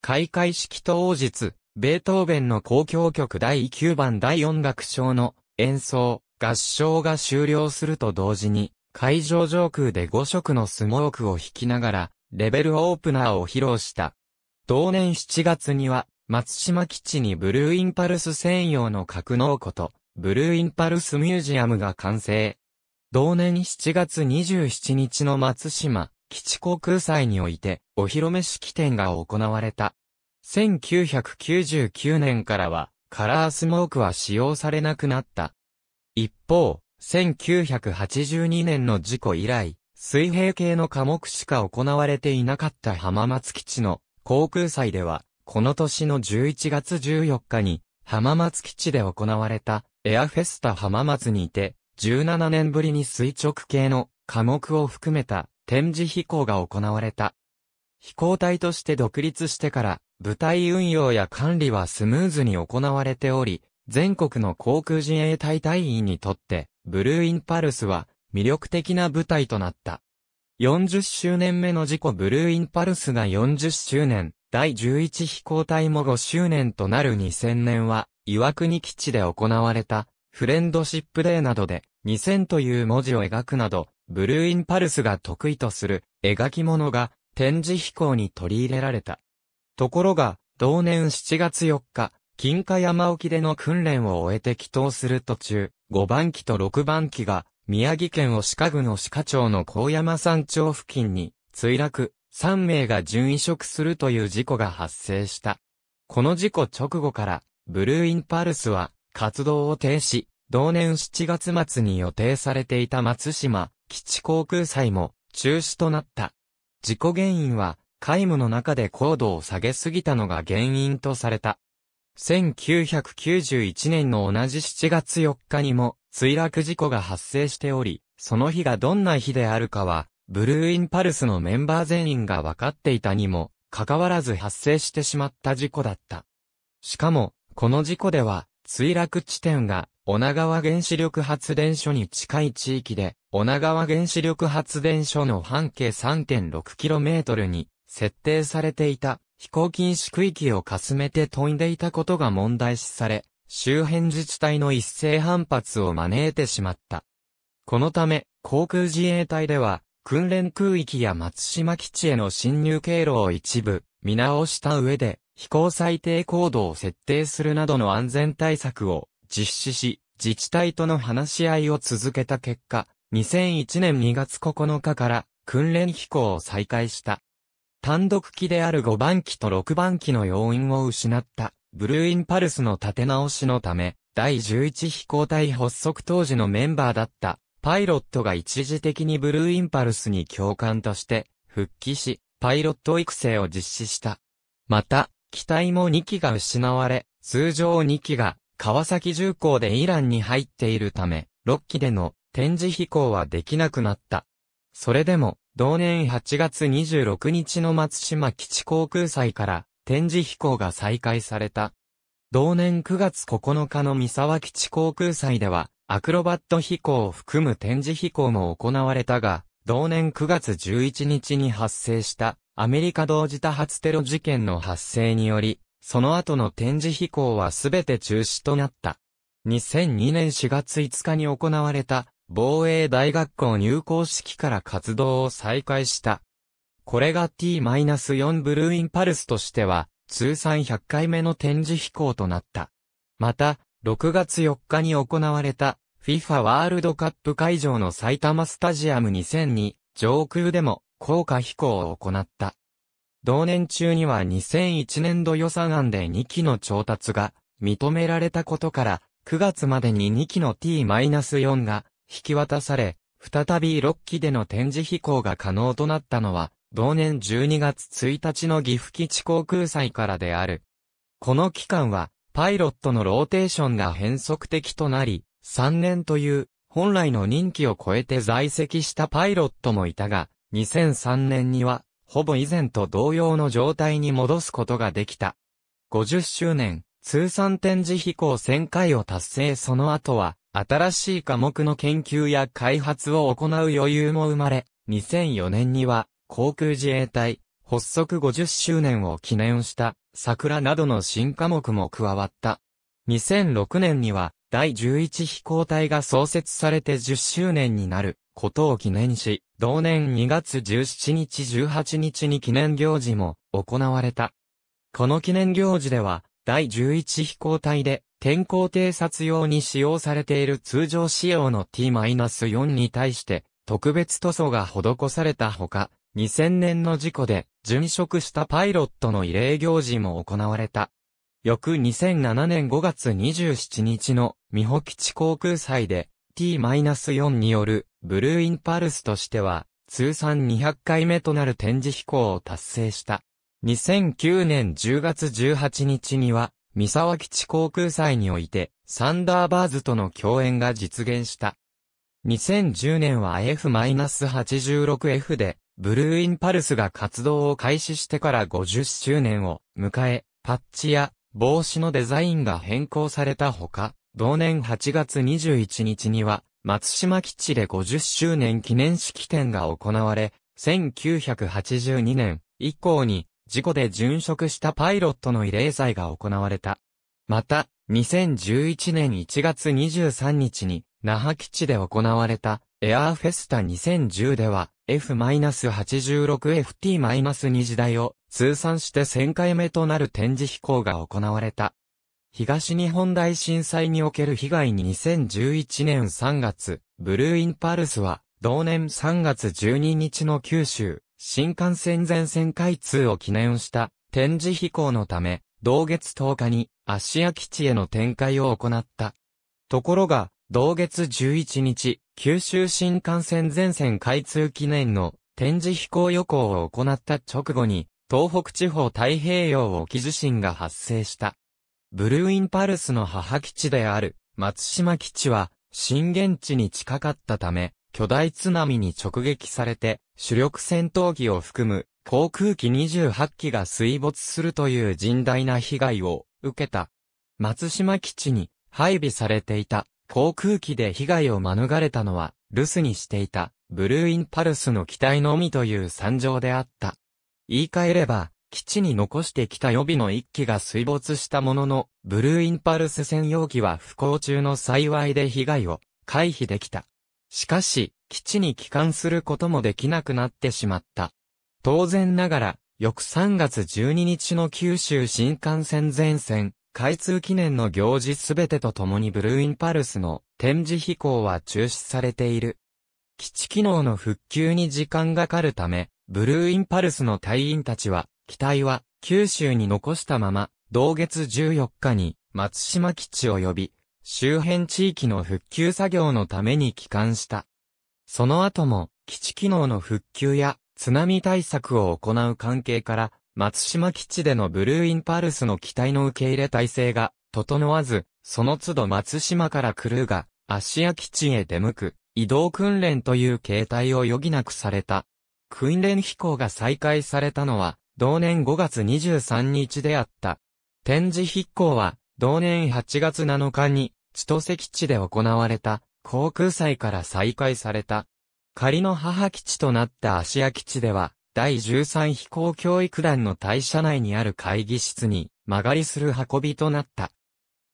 開会式当日、ベートーベンの公共曲第9番第4楽章の演奏、合唱が終了すると同時に、会場上空で5色のスモークを引きながら、レベルオープナーを披露した。同年7月には、松島基地にブルーインパルス専用の格納庫と、ブルーインパルスミュージアムが完成。同年7月27日の松島、基地航空祭において、お披露目式典が行われた。1999年からは、カラースモークは使用されなくなった。一方、1982年の事故以来、水平系の科目しか行われていなかった浜松基地の航空祭では、この年の11月14日に浜松基地で行われたエアフェスタ浜松にいて、17年ぶりに垂直系の科目を含めた展示飛行が行われた。飛行体として独立してから部隊運用や管理はスムーズに行われており、全国の航空自衛隊隊員にとって、ブルーインパルスは魅力的な部隊となった。40周年目の事故ブルーインパルスが40周年、第11飛行隊も5周年となる2000年は、岩国基地で行われた、フレンドシップデーなどで、2000という文字を描くなど、ブルーインパルスが得意とする、描き物が、展示飛行に取り入れられた。ところが、同年7月4日、金華山沖での訓練を終えて帰島する途中、5番機と6番機が、宮城県を鹿郡の鹿町の高山山頂付近に、墜落、3名が順移植するという事故が発生した。この事故直後から、ブルーインパルスは、活動を停止、同年7月末に予定されていた松島、基地航空祭も、中止となった。事故原因は、皆無の中で高度を下げすぎたのが原因とされた。1991年の同じ7月4日にも墜落事故が発生しており、その日がどんな日であるかは、ブルーインパルスのメンバー全員が分かっていたにも、かかわらず発生してしまった事故だった。しかも、この事故では、墜落地点が、女川原子力発電所に近い地域で、女川原子力発電所の半径 3.6km に設定されていた飛行禁止区域をかすめて飛んでいたことが問題視され、周辺自治体の一斉反発を招いてしまった。このため、航空自衛隊では、訓練空域や松島基地への侵入経路を一部、見直した上で、飛行最低高度を設定するなどの安全対策を実施し、自治体との話し合いを続けた結果、2001年2月9日から訓練飛行を再開した。単独機である5番機と6番機の要因を失った、ブルーインパルスの立て直しのため、第11飛行隊発足当時のメンバーだった、パイロットが一時的にブルーインパルスに共感として、復帰し、パイロット育成を実施した。また、機体も2機が失われ、通常2機が、川崎重工でイランに入っているため、6機での展示飛行はできなくなった。それでも、同年8月26日の松島基地航空祭から展示飛行が再開された。同年9月9日の三沢基地航空祭では、アクロバット飛行を含む展示飛行も行われたが、同年9月11日に発生したアメリカ同時多発テロ事件の発生により、その後の展示飛行はすべて中止となった。2002年4月5日に行われた防衛大学校入校式から活動を再開した。これが T-4 ブルーインパルスとしては、通算100回目の展示飛行となった。また、6月4日に行われた、FIFA ワールドカップ会場の埼玉スタジアム2002上空でも高架飛行を行った。同年中には2001年度予算案で2機の調達が認められたことから9月までに2機の T-4 が引き渡され、再び6機での展示飛行が可能となったのは、同年12月1日の岐阜基地航空祭からである。この期間は、パイロットのローテーションが変則的となり、3年という、本来の任期を超えて在籍したパイロットもいたが、2003年には、ほぼ以前と同様の状態に戻すことができた。50周年、通算展示飛行1000回を達成その後は、新しい科目の研究や開発を行う余裕も生まれ、2004年には航空自衛隊発足50周年を記念した桜などの新科目も加わった。2006年には第11飛行隊が創設されて10周年になることを記念し、同年2月17日18日に記念行事も行われた。この記念行事では、第11飛行隊で天候偵察用に使用されている通常仕様の T-4 に対して、特別塗装が施されたほか、2000年の事故で、殉職したパイロットの慰霊行事も行われた。翌2007年5月27日の、美保基地航空祭で、T-4 による、ブルーインパルスとしては、通算200回目となる展示飛行を達成した。2009年10月18日には、三沢基地航空祭において、サンダーバーズとの共演が実現した。2010年は F-86F で、ブルーインパルスが活動を開始してから50周年を迎え、パッチや帽子のデザインが変更されたほか、同年8月21日には、松島基地で50周年記念式典が行われ、1982年以降に事故で殉職したパイロットの慰霊祭が行われた。また、2011年1月23日に、那覇基地で行われた、エアーフェスタ2010では、F-86FT-2 時代を通算して1000回目となる展示飛行が行われた。東日本大震災における被害に2011年3月、ブルーインパルスは、同年3月12日の九州、新幹線全線開通を記念した展示飛行のため、同月10日に芦屋基地への展開を行った。ところが、同月11日、九州新幹線全線開通記念の展示飛行予行を行った直後に、東北地方太平洋沖地震が発生した。ブルーインパルスの母基地である松島基地は、震源地に近かったため、巨大津波に直撃されて、主力戦闘機を含む航空機28機が水没するという甚大な被害を受けた。松島基地に配備されていた航空機で被害を免れたのは、留守にしていたブルーインパルスの機体のみという惨状であった。言い換えれば、基地に残してきた予備の1機が水没したものの、ブルーインパルス専用機は不幸中の幸いで被害を回避できた。しかし、基地に帰還することもできなくなってしまった。当然ながら、翌3月12日の九州新幹線前線、開通記念の行事すべてとともにブルーインパルスの展示飛行は中止されている。基地機能の復旧に時間がかかるため、ブルーインパルスの隊員たちは、機体は九州に残したまま、同月14日に松島基地を呼び周辺地域の復旧作業のために帰還した。その後も、基地機能の復旧や津波対策を行う関係から、松島基地でのブルーインパルスの機体の受け入れ体制が整わず、その都度松島からクルーが芦屋基地へ出向く移動訓練という形態を余儀なくされた。訓練飛行が再開されたのは同年5月23日であった。展示飛行は同年8月7日に、千歳基地で行われた、航空祭から再開された。仮の母基地となった芦屋基地では、第13飛行教育団の大社内にある会議室に、曲がりする運びとなった。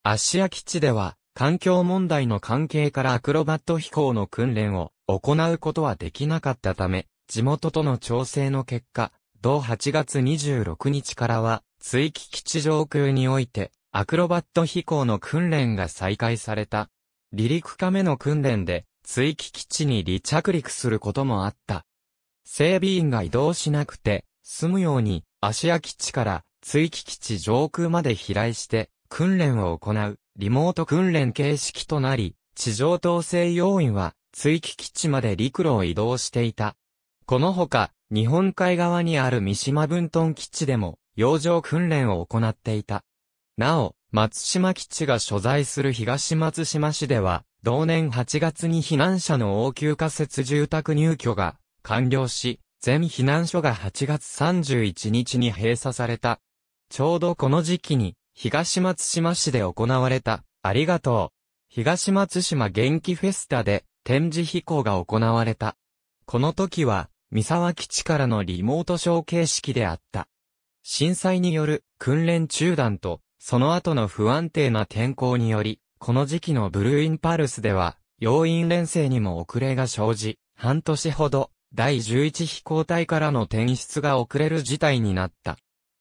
芦屋基地では、環境問題の関係からアクロバット飛行の訓練を行うことはできなかったため、地元との調整の結果、同8月26日からは、追記基地上空において、アクロバット飛行の訓練が再開された。離陸か目の訓練で、追記基地に離着陸することもあった。整備員が移動しなくて、済むように、芦屋基地から追記基地上空まで飛来して、訓練を行う、リモート訓練形式となり、地上統制要員は、追記基地まで陸路を移動していた。このほか、日本海側にある三島分屯基地でも、洋上訓練を行っていた。なお、松島基地が所在する東松島市では、同年8月に避難者の応急仮設住宅入居が完了し、全避難所が8月31日に閉鎖された。ちょうどこの時期に、東松島市で行われた、ありがとう。東松島元気フェスタで、展示飛行が行われた。この時は、三沢基地からのリモートショー形式であった。震災による訓練中断とその後の不安定な天候により、この時期のブルーインパルスでは、要因連成にも遅れが生じ、半年ほど、第11飛行隊からの転出が遅れる事態になった。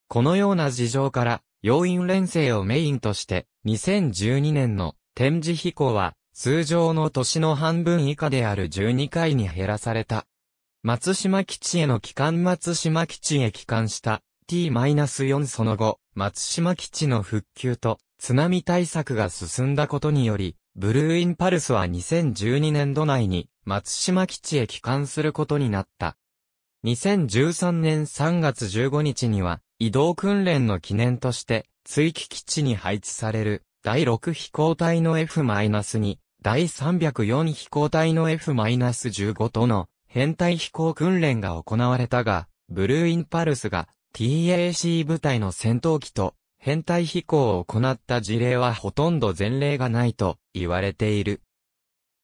このような事情から、要因連成をメインとして、2012年の展示飛行は、通常の年の半分以下である12回に減らされた。松島基地への帰還松島基地へ帰還した T-4 その後、松島基地の復旧と津波対策が進んだことにより、ブルーインパルスは2012年度内に松島基地へ帰還することになった。2013年3月15日には移動訓練の記念として追記基地に配置される第6飛行隊の F-2 第304飛行隊の F-15 との編隊飛行訓練が行われたが、ブルーインパルスが TAC 部隊の戦闘機と編隊飛行を行った事例はほとんど前例がないと言われている。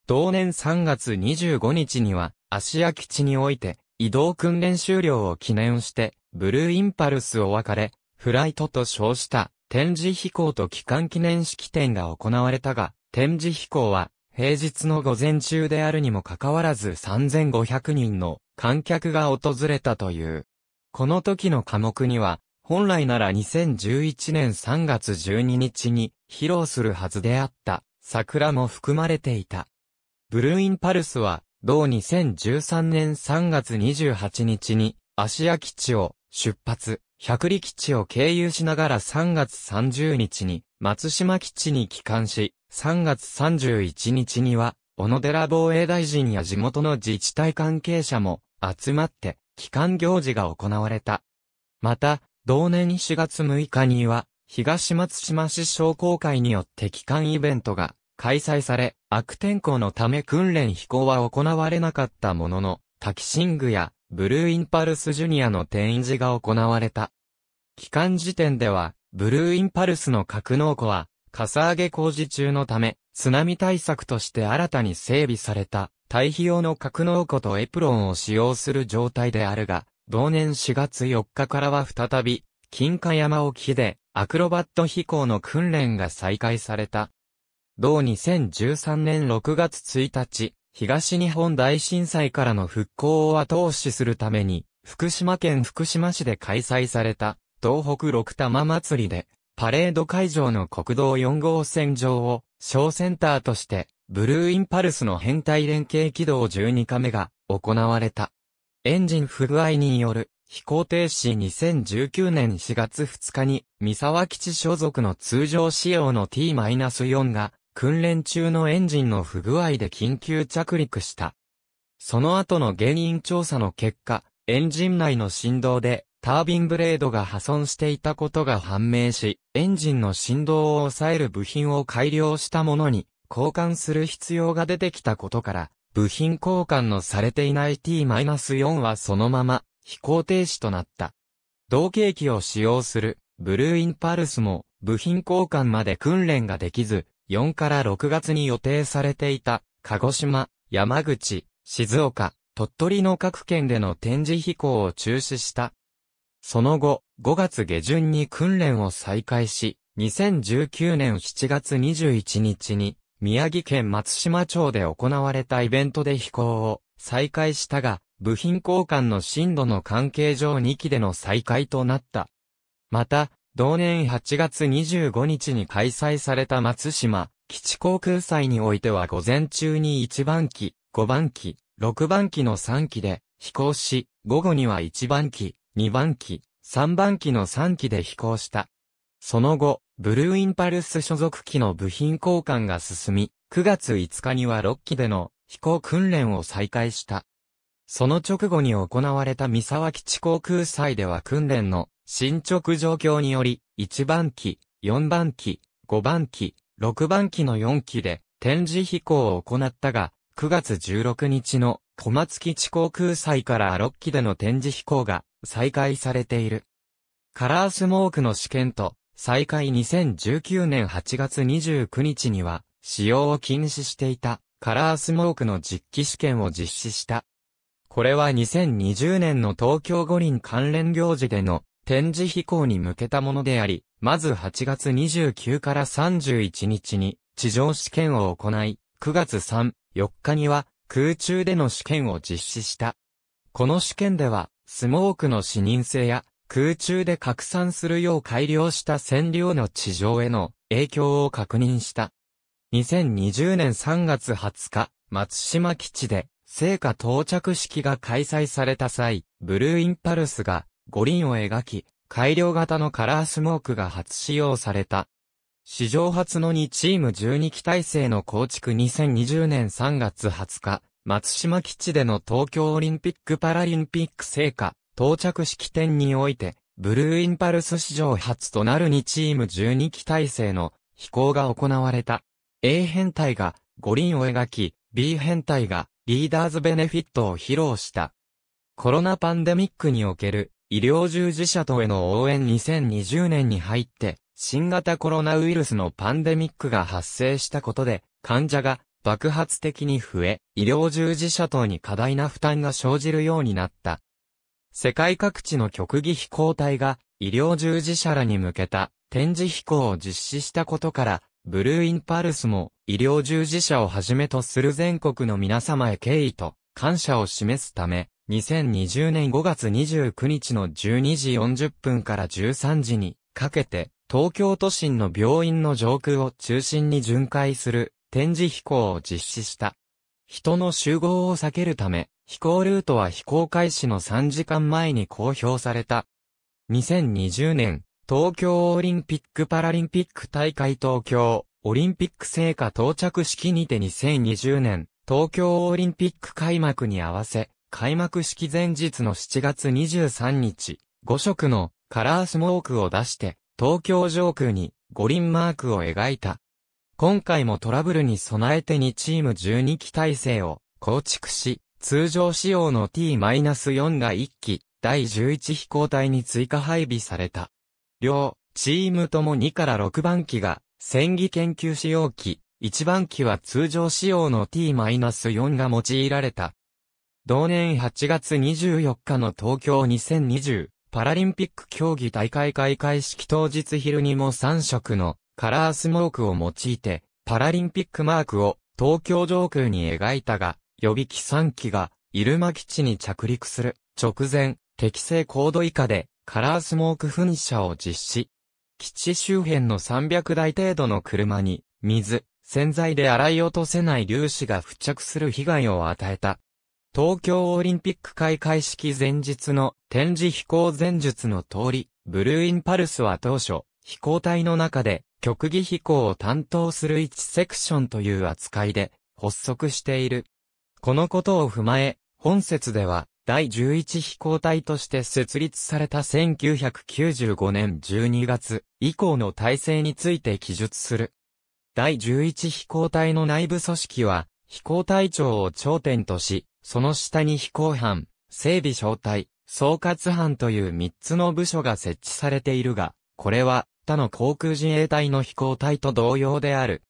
同年3月25日には、芦屋基地において、移動訓練終了を記念して、ブルーインパルスを別れ、フライトと称した展示飛行と機関記念式典が行われたが、展示飛行は平日の午前中であるにもかかわらず3500人の観客が訪れたという。この時の科目には、本来なら2011年3月12日に披露するはずであった桜も含まれていた。ブルーインパルスは、同2013年3月28日に、芦屋基地を出発、百里基地を経由しながら3月30日に松島基地に帰還し、3月31日には、小野寺防衛大臣や地元の自治体関係者も集まって、帰還行事が行われた。また、同年4月6日には、東松島市商工会によって帰還イベントが開催され、悪天候のため訓練飛行は行われなかったものの、タキシングやブルーインパルスジュニアの展示が行われた。期間時点では、ブルーインパルスの格納庫は、かさ上げ工事中のため、津波対策として新たに整備された、対比用の格納庫とエプロンを使用する状態であるが、同年4月4日からは再び、金華山沖で、アクロバット飛行の訓練が再開された。同2013年6月1日、東日本大震災からの復興を後押しするために、福島県福島市で開催された、東北六玉祭りで、パレード会場の国道4号線上を、小センターとして、ブルーインパルスの変態連携軌道12カメが行われた。エンジン不具合による飛行停止2019年4月2日に三沢基地所属の通常仕様の T-4 が訓練中のエンジンの不具合で緊急着陸した。その後の原因調査の結果、エンジン内の振動でタービンブレードが破損していたことが判明し、エンジンの振動を抑える部品を改良したものに交換する必要が出てきたことから、部品交換のされていない T-4 はそのまま飛行停止となった。同型機を使用するブルーインパルスも部品交換まで訓練ができず、4から6月に予定されていた鹿児島、山口、静岡、鳥取の各県での展示飛行を中止したその後、5月下旬に訓練を再開し、2019年7月21日に、宮城県松島町で行われたイベントで飛行を再開したが、部品交換の震度の関係上2機での再開となった。また、同年8月25日に開催された松島基地航空祭においては午前中に1番機、5番機、6番機の3機で飛行し、午後には1番機、2番機、3番機の3機で飛行した。その後、ブルーインパルス所属機の部品交換が進み、9月5日には6機での飛行訓練を再開した。その直後に行われた三沢基地航空祭では訓練の進捗状況により、1番機、4番機、5番機、6番機の4機で展示飛行を行ったが、9月16日の小松基地航空祭から6機での展示飛行が再開されている。カラースモークの試験と再開2019年8月29日には使用を禁止していたカラースモークの実機試験を実施した。これは2020年の東京五輪関連行事での展示飛行に向けたものであり、まず8月29から31日に地上試験を行い、9月3、4日には空中での試験を実施した。この試験では、スモークの視認性や空中で拡散するよう改良した線量の地上への影響を確認した。2020年3月20日、松島基地で、聖火到着式が開催された際、ブルーインパルスが五輪を描き、改良型のカラースモークが初使用された。史上初の2チーム12期体制の構築2020年3月20日、松島基地での東京オリンピック・パラリンピック聖火、到着式典において、ブルーインパルス史上初となる2チーム12機体制の飛行が行われた。A 編隊が五輪を描き、B 編隊がリーダーズベネフィットを披露した。コロナパンデミックにおける医療従事者等への応援2020年に入って、新型コロナウイルスのパンデミックが発生したことで、患者が爆発的に増え、医療従事者等に過大な負担が生じるようになった。世界各地の極技飛行隊が医療従事者らに向けた展示飛行を実施したことから、ブルーインパルスも医療従事者をはじめとする全国の皆様へ敬意と感謝を示すため、2020年5月29日の12時40分から13時にかけて東京都心の病院の上空を中心に巡回する展示飛行を実施した。人の集合を避けるため、飛行ルートは飛行開始の3時間前に公表された。2020年、東京オリンピック・パラリンピック大会東京、オリンピック聖火到着式にて2020年、東京オリンピック開幕に合わせ、開幕式前日の7月23日、5色のカラースモークを出して、東京上空に五輪マークを描いた。今回もトラブルに備えて2チーム12機体制を構築し、通常仕様の T-4 が1機、第11飛行隊に追加配備された。両、チームとも2から6番機が、戦技研究使用機、1番機は通常仕様の T-4 が用いられた。同年8月24日の東京2020パラリンピック競技大会開会式当日昼にも3色のカラースモークを用いて、パラリンピックマークを東京上空に描いたが、予備機3機が入間基地に着陸する直前、適正高度以下でカラースモーク噴射を実施。基地周辺の300台程度の車に水、洗剤で洗い落とせない粒子が付着する被害を与えた。東京オリンピック開会式前日の展示飛行前述の通り、ブルーインパルスは当初、飛行隊の中で極技飛行を担当する1セクションという扱いで発足している。このことを踏まえ、本説では第11飛行隊として設立された1995年12月以降の体制について記述する。第11飛行隊の内部組織は飛行隊長を頂点とし、その下に飛行班、整備小隊、総括班という3つの部署が設置されているが、これは他の航空自衛隊の飛行隊と同様である。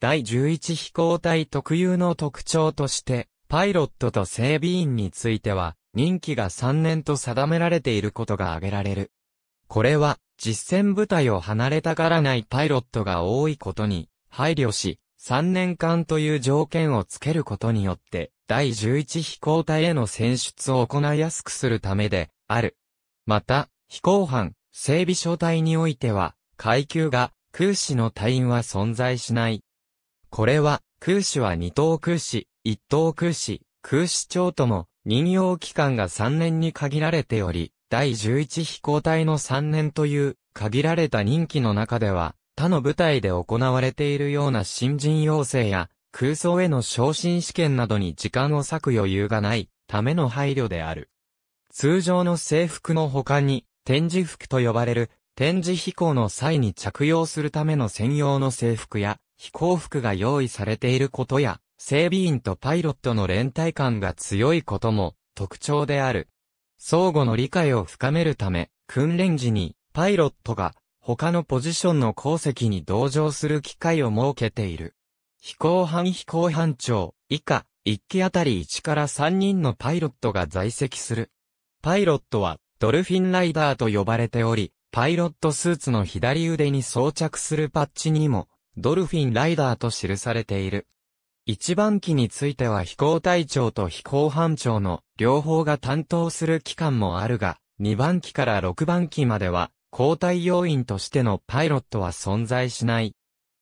第11飛行隊特有の特徴として、パイロットと整備員については、任期が3年と定められていることが挙げられる。これは、実戦部隊を離れたがらないパイロットが多いことに配慮し、3年間という条件をつけることによって、第11飛行隊への選出を行いやすくするためで、ある。また、飛行班、整備所隊においては、階級が、空士の隊員は存在しない。これは、空士は二等空士、一等空士、空士長とも、任用期間が3年に限られており、第11飛行隊の3年という、限られた任期の中では、他の部隊で行われているような新人養成や空想への昇進試験などに時間を割く余裕がないための配慮である。通常の制服の他に展示服と呼ばれる展示飛行の際に着用するための専用の制服や飛行服が用意されていることや整備員とパイロットの連帯感が強いことも特徴である。相互の理解を深めるため訓練時にパイロットが他のポジションの鉱石に同乗する機会を設けている。飛行班飛行班長以下、1機あたり1から3人のパイロットが在籍する。パイロットはドルフィンライダーと呼ばれており、パイロットスーツの左腕に装着するパッチにも、ドルフィンライダーと記されている。一番機については飛行隊長と飛行班長の両方が担当する機関もあるが、二番機から六番機までは交代要員としてのパイロットは存在しない。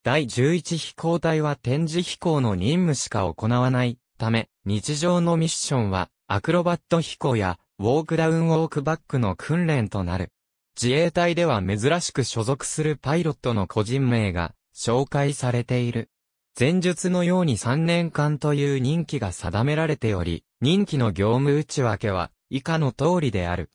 第11飛行隊は展示飛行の任務しか行わないため、日常のミッションはアクロバット飛行やウォークダウンウォークバックの訓練となる。自衛隊では珍しく所属するパイロットの個人名が紹介されている。前述のように3年間という任期が定められており、任期の業務内訳は以下の通りである。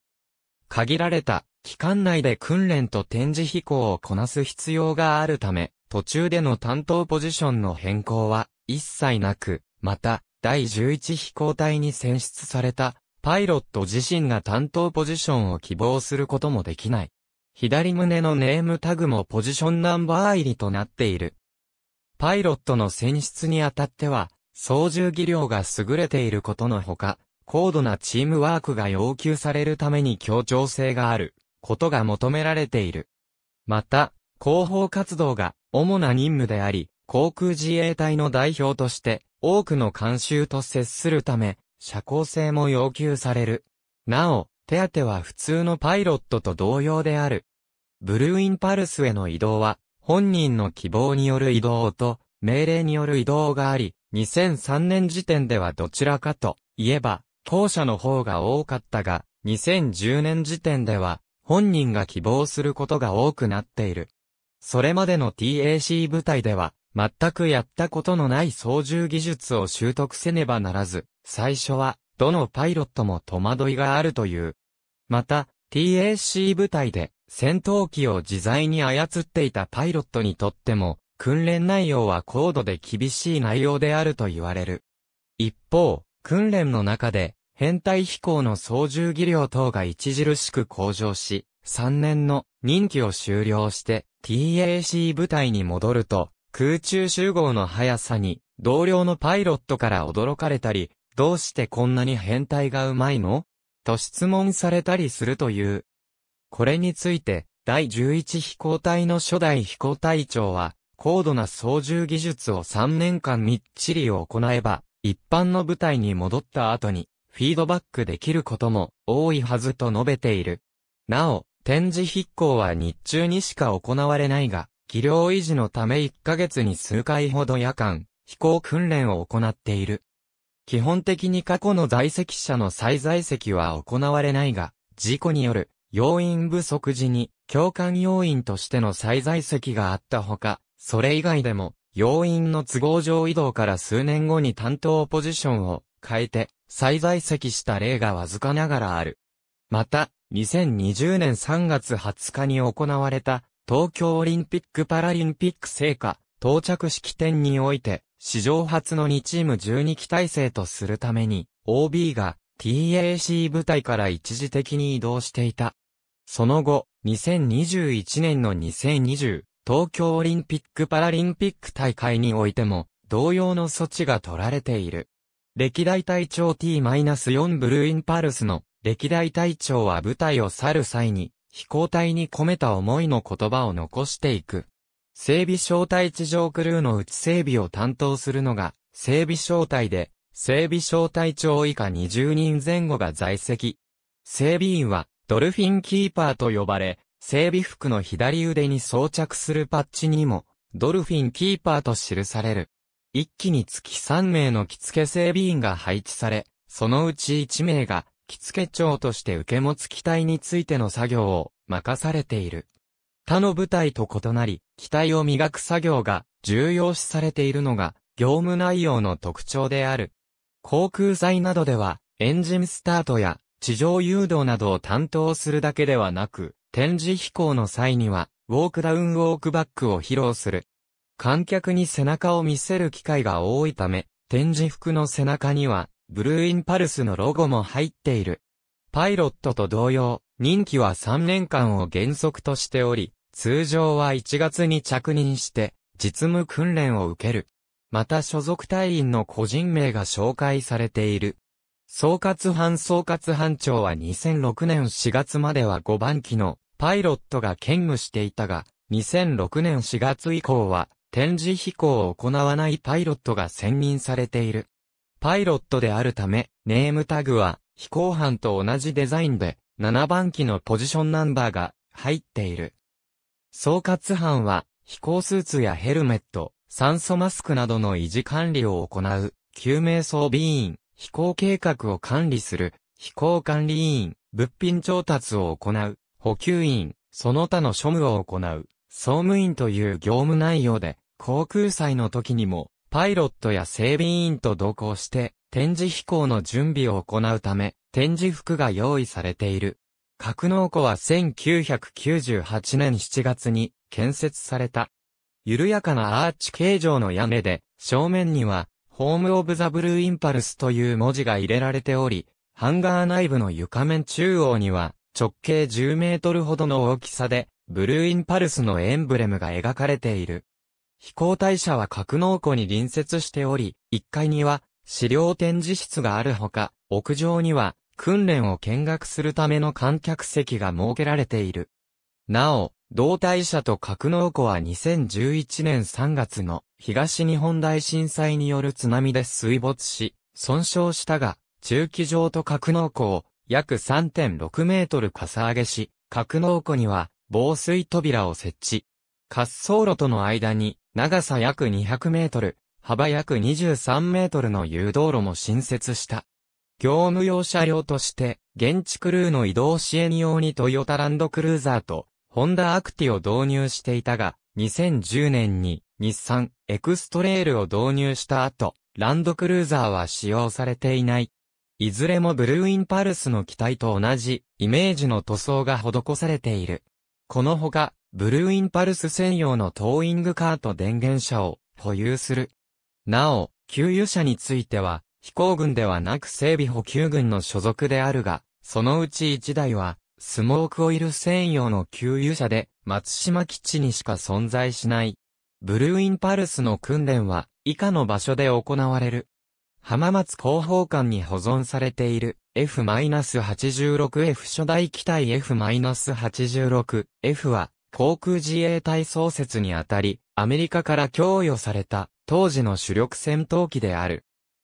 限られた期間内で訓練と展示飛行をこなす必要があるため、途中での担当ポジションの変更は一切なく、また、第11飛行隊に選出された、パイロット自身が担当ポジションを希望することもできない。左胸のネームタグもポジションナンバー入りとなっている。パイロットの選出にあたっては、操縦技量が優れていることのほか、高度なチームワークが要求されるために協調性がある。ことが求められている。また、広報活動が主な任務であり、航空自衛隊の代表として、多くの監修と接するため、社交性も要求される。なお、手当は普通のパイロットと同様である。ブルーインパルスへの移動は、本人の希望による移動と、命令による移動があり、2003年時点ではどちらかといえば、後者の方が多かったが、2010年時点では、本人が希望することが多くなっている。それまでの TAC 部隊では、全くやったことのない操縦技術を習得せねばならず、最初は、どのパイロットも戸惑いがあるという。また、TAC 部隊で、戦闘機を自在に操っていたパイロットにとっても、訓練内容は高度で厳しい内容であると言われる。一方、訓練の中で、編隊飛行の操縦技量等が著しく向上し、3年の任期を終了して TAC 部隊に戻ると、空中集合の速さに、同僚のパイロットから驚かれたり、どうしてこんなに変態がうまいのと質問されたりするという。これについて、第11飛行隊の初代飛行隊長は、高度な操縦技術を3年間みっちり行えば、一般の部隊に戻った後に、フィードバックできることも多いはずと述べている。なお、展示筆行は日中にしか行われないが、技量維持のため1ヶ月に数回ほど夜間、飛行訓練を行っている。基本的に過去の在籍者の再在籍は行われないが、事故による要員不足時に共感要員としての再在籍があったほか、それ以外でも要員の都合上移動から数年後に担当ポジションを変えて再在籍した例がわずかながらある。また、2020年3月20日に行われた、東京オリンピック・パラリンピック聖火、到着式典において、史上初の2チーム12期体制とするために、OB が TAC 部隊から一時的に移動していた。その後、2021年の2020、東京オリンピック・パラリンピック大会においても、同様の措置が取られている。歴代隊長 T-4 ブルーインパルスの歴代隊長は部隊を去る際に飛行隊に込めた思いの言葉を残していく。整備小隊地上クルーのうち整備を担当するのが整備小隊で、整備小隊長以下20人前後が在籍。整備員はドルフィンキーパーと呼ばれ、整備服の左腕に装着するパッチにも、ドルフィンキーパーと記される。一機につき3名の着付け整備員が配置され、そのうち1名が着付け長として受け持つ機体についての作業を任されている。他の部隊と異なり、機体を磨く作業が重要視されているのが業務内容の特徴である。航空祭などではエンジンスタートや地上誘導などを担当するだけではなく、展示飛行の際には、ウォークダウンウォークバックを披露する、観客に背中を見せる機会が多いため、展示服の背中には、ブルーインパルスのロゴも入っている。パイロットと同様、任期は3年間を原則としており、通常は1月に着任して、実務訓練を受ける。また所属隊員の個人名が紹介されている。総括班総括班長は2006年4月までは5番機のパイロットが兼務していたが、2006年4月以降は展示飛行を行わないパイロットが選任されている。パイロットであるため、ネームタグは飛行班と同じデザインで7番機のポジションナンバーが入っている。総括班は飛行スーツやヘルメット、酸素マスクなどの維持管理を行う救命装備員、飛行計画を管理する飛行管理員、物品調達を行う補給員、その他の処務を行う総務員という業務内容で航空祭の時にも、パイロットや整備員と同行して、展示飛行の準備を行うため、展示服が用意されている。格納庫は1998年7月に建設された。緩やかなアーチ形状の屋根で、正面には、ホームオブザブルーインパルスという文字が入れられており、ハンガー内部の床面中央には、直径10メートルほどの大きさで、ブルーインパルスのエンブレムが描かれている。飛行隊舎は格納庫に隣接しており、1階には資料展示室があるほか、屋上には訓練を見学するための観客席が設けられている。なお、同隊舎と格納庫は2011年3月の東日本大震災による津波で水没し、損傷したが、駐機場と格納庫を約3.6メートルかさ上げし、格納庫には防水扉を設置。滑走路との間に長さ約200メートル、幅約23メートルの誘導路も新設した。業務用車両として、現地クルーの移動支援用にトヨタランドクルーザーと、ホンダアクティを導入していたが、2010年に日産エクストレールを導入した後、ランドクルーザーは使用されていない。いずれもブルーインパルスの機体と同じイメージの塗装が施されている。このほか、ブルーインパルス専用のトーイングカーと電源車を保有する。なお、給油車については、飛行軍ではなく整備補給軍の所属であるが、そのうち1台は、スモークオイル専用の給油車で、松島基地にしか存在しない。ブルーインパルスの訓練は、以下の場所で行われる。浜松広報館に保存されている F-86F 初代機体 F-86F は航空自衛隊創設にあたり、アメリカから供与された当時の主力戦闘機である。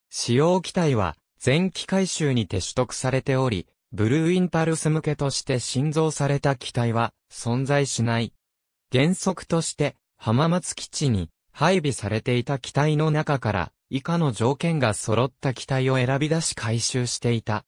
使用機体は前期改修にて取得されており、ブルーインパルス向けとして新造された機体は存在しない。原則として浜松基地に配備されていた機体の中から以下の条件が揃った機体を選び出し回収していた。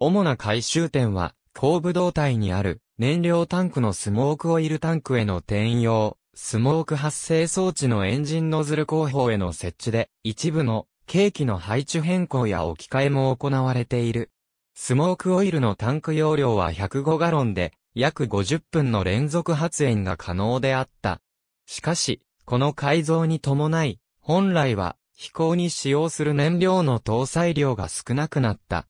主な回収点は後部胴体にある燃料タンクのスモークオイルタンクへの転用、スモーク発生装置のエンジンノズル工法への設置で、一部の計器の配置変更や置き換えも行われている。スモークオイルのタンク容量は105ガロンで、約50分の連続発煙が可能であった。しかし、この改造に伴い、本来は飛行に使用する燃料の搭載量が少なくなった。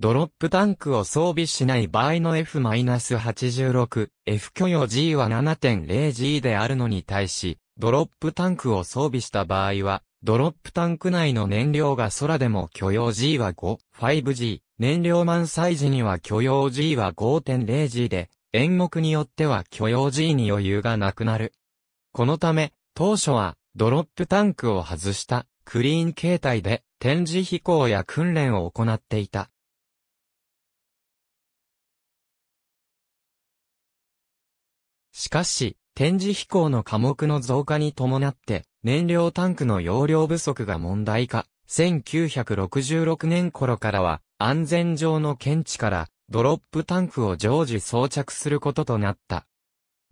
ドロップタンクを装備しない場合の F-86、F 許容 G は 7.0G であるのに対し、ドロップタンクを装備した場合は、ドロップタンク内の燃料が空でも許容 G は5、5G、燃料満載時には許容 G は 5.0G で、演目によっては許容 G に余裕がなくなる。このため、当初は、ドロップタンクを外した、クリーン形態で、展示飛行や訓練を行っていた。しかし、展示飛行の科目の増加に伴って、燃料タンクの容量不足が問題化。1966年頃からは、安全上の検知から、ドロップタンクを常時装着することとなった。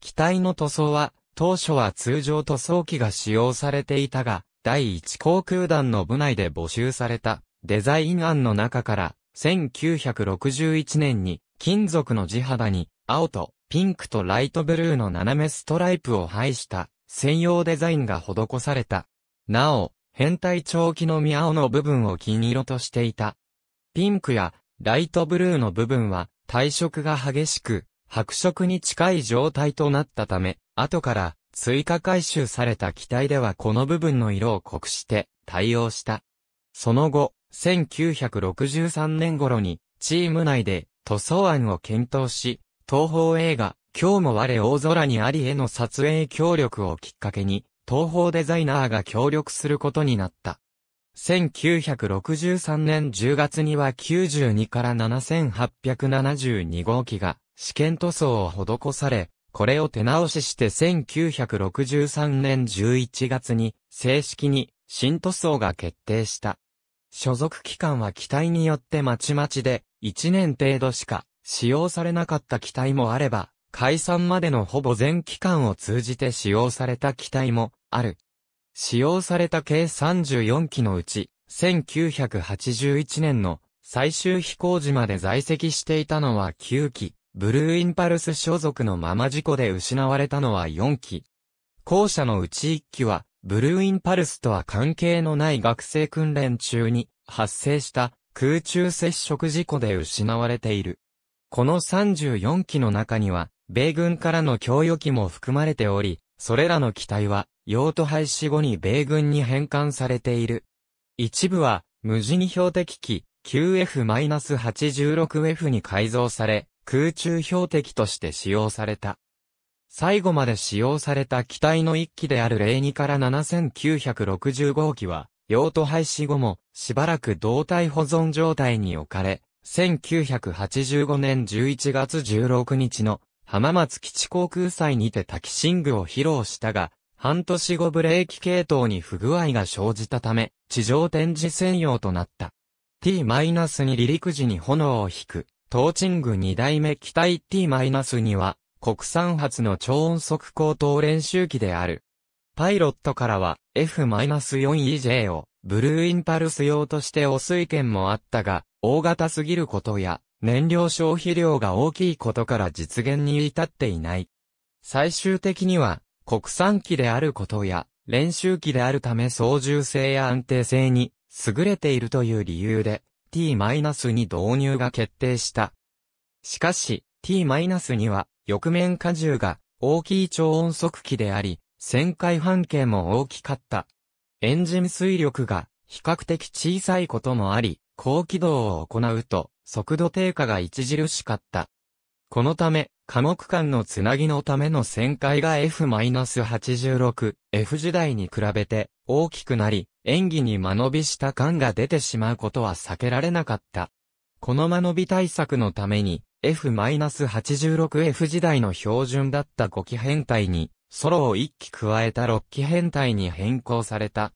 機体の塗装は、当初は通常塗装機が使用されていたが、第一航空団の部内で募集されたデザイン案の中から、1961年に金属の地肌に青とピンクとライトブルーの斜めストライプを配した専用デザインが施された。なお、変態長期の宮青の部分を金色としていた。ピンクやライトブルーの部分は体色が激しく、白色に近い状態となったため、後から追加回収された機体ではこの部分の色を濃くして対応した。その後、1963年頃にチーム内で塗装案を検討し、東宝映画、今日も我大空にありへの撮影協力をきっかけに、東宝デザイナーが協力することになった。1963年10月には92から7872号機が試験塗装を施され、これを手直しして1963年11月に正式に新塗装が決定した。所属期間は機体によってまちまちで1年程度しか使用されなかった機体もあれば、解散までのほぼ全期間を通じて使用された機体もある。使用された計34機のうち、1981年の最終飛行時まで在籍していたのは9機、ブルーインパルス所属のまま事故で失われたのは4機。後者のうち1機は、ブルーインパルスとは関係のない学生訓練中に発生した空中接触事故で失われている。この34機の中には、米軍からの供与機も含まれており、それらの機体は、用途廃止後に米軍に返還されている。一部は、無人標的機、QF-86F に改造され、空中標的として使用された。最後まで使用された機体の1機である02から7 9 6 5機は、用途廃止後も、しばらく胴体保存状態に置かれ、1985年11月16日の浜松基地航空祭にてタキシングを披露したが、半年後ブレーキ系統に不具合が生じたため、地上展示専用となった。T-2 離陸時に炎を引く、トーチング2代目機体 T-2 は、国産発の超音速高等練習機である。パイロットからは F-4EJ をブルーインパルス用として汚水券もあったが、大型すぎることや、燃料消費量が大きいことから実現に至っていない。最終的には、国産機であることや、練習機であるため操縦性や安定性に優れているという理由で T-2 導入が決定した。しかし T-2 は翼面荷重が大きい超音速機であり、旋回半径も大きかった。エンジン推力が比較的小さいこともあり、高軌道を行うと、速度低下が著しかった。このため、科目間のつなぎのための旋回が F-86、F 時代に比べて大きくなり、演技に間延びした感が出てしまうことは避けられなかった。この間延び対策のために、F-86F 時代の標準だった5機編隊に、ソロを1機加えた6機編隊に変更された。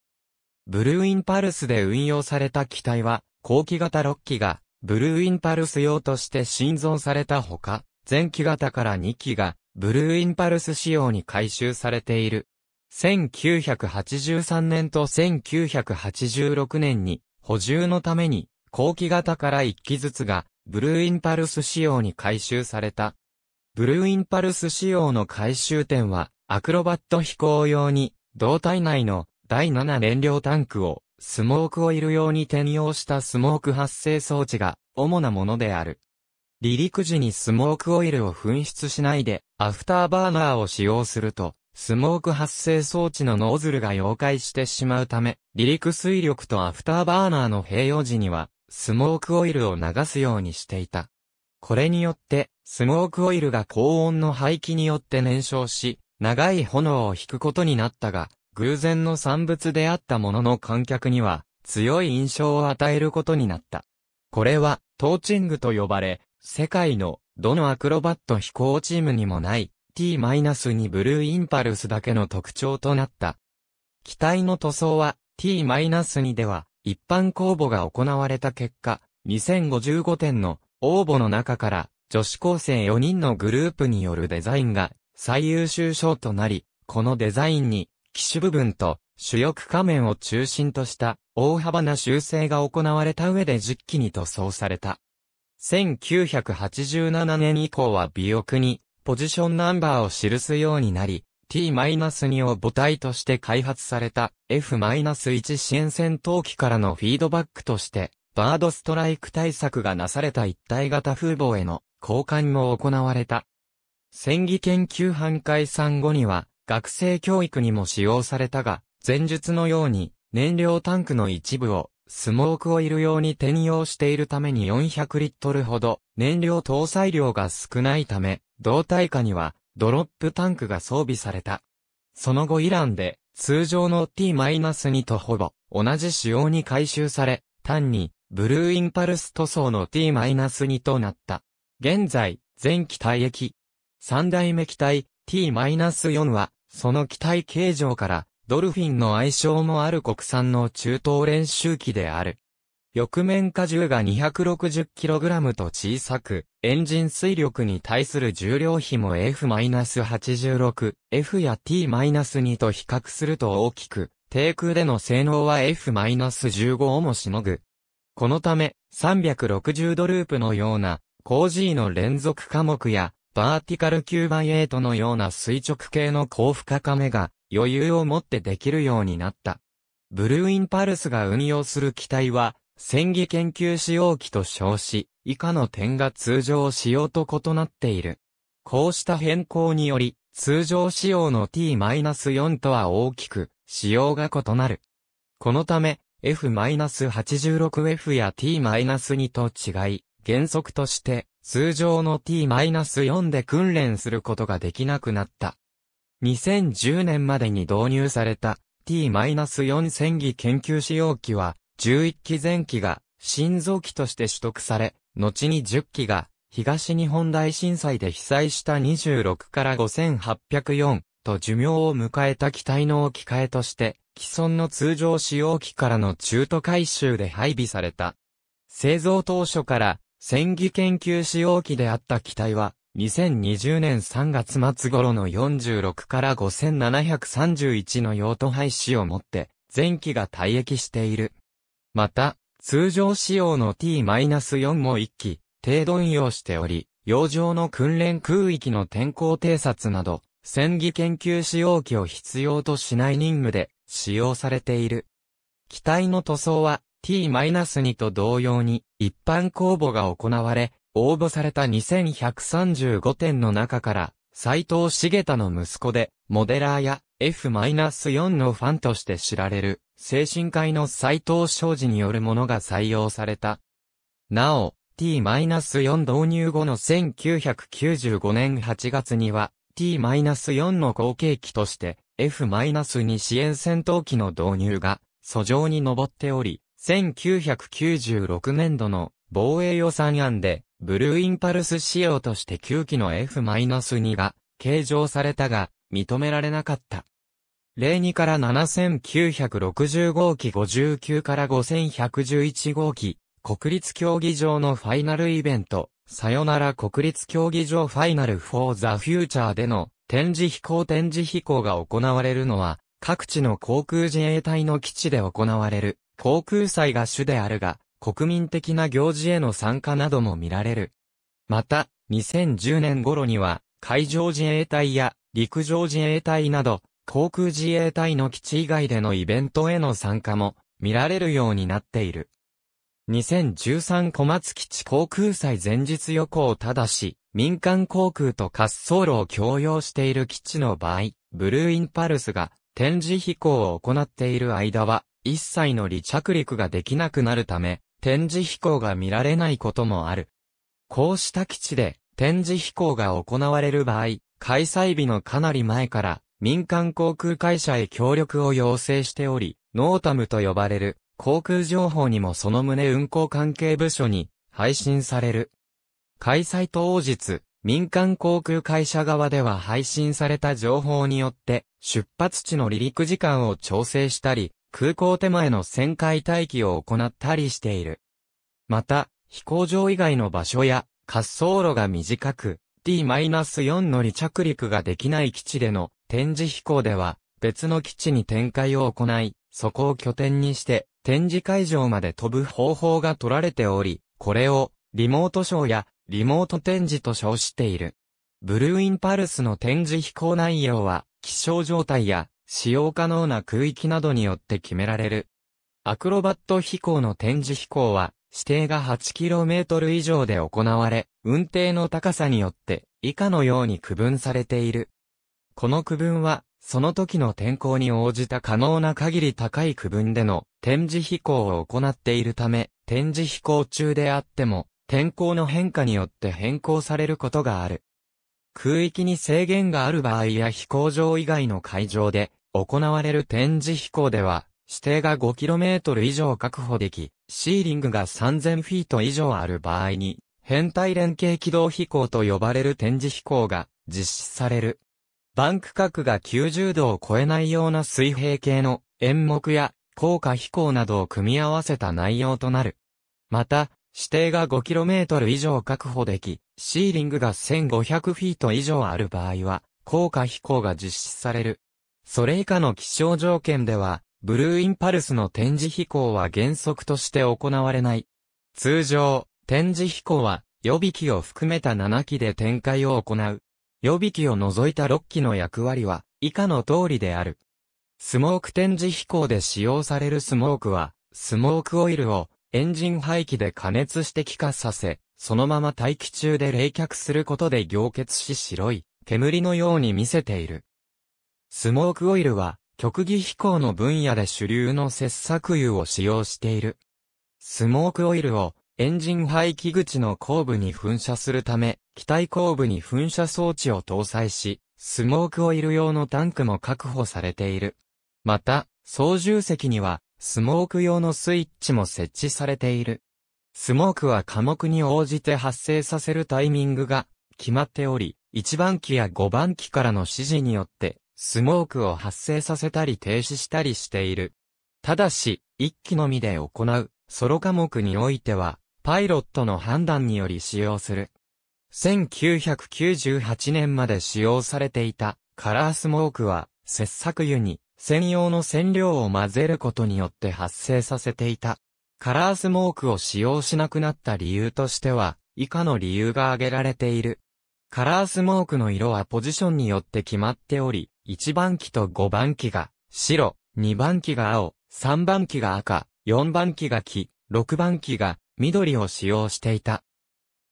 ブルーインパルスで運用された機体は、後期型6機が、ブルーインパルス用として新存されたほか、前期型から2機が、ブルーインパルス仕様に改修されている。1983年と1986年に、補充のために、後期型から1機ずつが、ブルーインパルス仕様に改修された。ブルーインパルス仕様の改修点は、アクロバット飛行用に、胴体内の第7燃料タンクをスモークオイル用に転用したスモーク発生装置が主なものである。離陸時にスモークオイルを噴出しないで、アフターバーナーを使用すると、スモーク発生装置のノズルが溶解してしまうため、離陸水力とアフターバーナーの併用時には、スモークオイルを流すようにしていた。これによって、スモークオイルが高温の排気によって燃焼し、長い炎を引くことになったが、偶然の産物であったものの観客には、強い印象を与えることになった。これは、トーチングと呼ばれ、世界の、どのアクロバット飛行チームにもない、T-2 ブルーインパルスだけの特徴となった。機体の塗装は、T-2 では、一般公募が行われた結果、2055点の応募の中から、女子高生4人のグループによるデザインが最優秀賞となり、このデザインに機種部分と主翼仮面を中心とした大幅な修正が行われた上で10機に塗装された。1987年以降は尾翼にポジションナンバーを記すようになり、T-2 を母体として開発された F-1 支援戦闘機からのフィードバックとして、バードストライク対策がなされた一体型風防への交換も行われた。戦技研究班解散後には、学生教育にも使用されたが、前述のように、燃料タンクの一部を、スモークオイル用に転用しているために400リットルほど、燃料搭載量が少ないため、胴体下には、ドロップタンクが装備された。その後イランで、通常の T-2 とほぼ、同じ仕様に回収され、単に、ブルーインパルス塗装の T-2 となった。現在、全機体液。三代目機体 T-4 は、その機体形状から、ドルフィンの愛称もある国産の中東練習機である。翼面荷重が 260kg と小さく、エンジン水力に対する重量比も F-86、F や T-2 と比較すると大きく、低空での性能は F-15 をもしのぐ。このため、360ドループのような、高 G の連続科目や、バーティカル9 x 8のような垂直系の高負荷カメが余裕を持ってできるようになった。ブルーインパルスが運用する機体は、戦技研究使用機と称し、以下の点が通常使用と異なっている。こうした変更により、通常使用の T-4 とは大きく、使用が異なる。このため、F-86F や T-2 と違い、原則として、通常の T-4 で訓練することができなくなった。2010年までに導入された T-4 戦技研究使用機は11機前機が心臓機として取得され、後に10機が東日本大震災で被災した26から5804と寿命を迎えた機体の置き換えとして既存の通常使用機からの中途回収で配備された。製造当初から戦技研究使用機であった機体は、2020年3月末頃の46から5731の用途廃止をもって、前期が退役している。また、通常仕様の T-4 も1機、程度運用しており、洋上の訓練空域の天候偵察など、戦技研究使用機を必要としない任務で使用されている。機体の塗装は t-2 と同様に一般公募が行われ、応募された2135点の中から、斎藤茂太の息子で、モデラーや F-4 のファンとして知られる、精神科医の斎藤昌司によるものが採用された。なお、T-4 導入後の1995年8月には、T-4 の後継機として、F-2 支援戦闘機の導入が、訴状に上っており、1996年度の防衛予算案で、ブルーインパルス仕様として9機の F-2 が計上されたが、認められなかった。例2から7960号機59から5111号機、国立競技場のファイナルイベント、さよなら国立競技場ファイナル for the future での展示飛行展示飛行が行われるのは、各地の航空自衛隊の基地で行われる航空祭が主であるが、国民的な行事への参加なども見られる。また、2010年頃には、海上自衛隊や陸上自衛隊など、航空自衛隊の基地以外でのイベントへの参加も見られるようになっている。2013小松基地航空祭前日予行ただし、民間航空と滑走路を共用している基地の場合、ブルーインパルスが展示飛行を行っている間は、一切の離着陸ができなくなるため、展示飛行が見られないこともある。こうした基地で展示飛行が行われる場合、開催日のかなり前から民間航空会社へ協力を要請しており、ノータムと呼ばれる航空情報にもその旨運航関係部署に配信される。開催当日、民間航空会社側では配信された情報によって出発地の離陸時間を調整したり、空港手前の旋回待機を行ったりしている。また、飛行場以外の場所や滑走路が短く、T-4 の離着陸ができない基地での展示飛行では、別の基地に展開を行い、そこを拠点にして展示会場まで飛ぶ方法が取られており、これをリモートショーやリモート展示と称している。ブルーインパルスの展示飛行内容は、気象状態や使用可能な空域などによって決められる。アクロバット飛行の展示飛行は、指定が 8km 以上で行われ、運転の高さによって以下のように区分されている。この区分は、その時の天候に応じた可能な限り高い区分での展示飛行を行っているため、展示飛行中であっても、天候の変化によって変更されることがある。空域に制限がある場合や飛行場以外の会場で行われる展示飛行では、指定が 5km 以上確保でき、シーリングが3000フィート以上ある場合に、変態連携軌道飛行と呼ばれる展示飛行が実施される。バンク角が90度を超えないような水平系の演目や高架飛行などを組み合わせた内容となる。また、指定が 5km 以上確保でき、シーリングが1500フィート以上ある場合は、高架飛行が実施される。それ以下の気象条件では、ブルーインパルスの展示飛行は原則として行われない。通常、展示飛行は予備機を含めた7機で展開を行う。予備機を除いた6機の役割は以下の通りである。スモーク展示飛行で使用されるスモークは、スモークオイルをエンジン排気で加熱して気化させ、そのまま大気中で冷却することで凝結し白い煙のように見せている。スモークオイルは、極技飛行の分野で主流の切削油を使用している。スモークオイルを、エンジン排気口の後部に噴射するため、機体後部に噴射装置を搭載し、スモークオイル用のタンクも確保されている。また、操縦席には、スモーク用のスイッチも設置されている。スモークは科目に応じて発生させるタイミングが決まっており、1番機や5番機からの指示によってスモークを発生させたり停止したりしている。ただし、一機のみで行う、ソロ科目においては、パイロットの判断により使用する。1998年まで使用されていたカラースモークは、切削油に専用の染料を混ぜることによって発生させていた。カラースモークを使用しなくなった理由としては、以下の理由が挙げられている。カラースモークの色はポジションによって決まっており、1番機と5番機が白、2番機が青、3番機が赤、4番機が黄、6番機が緑を使用していた。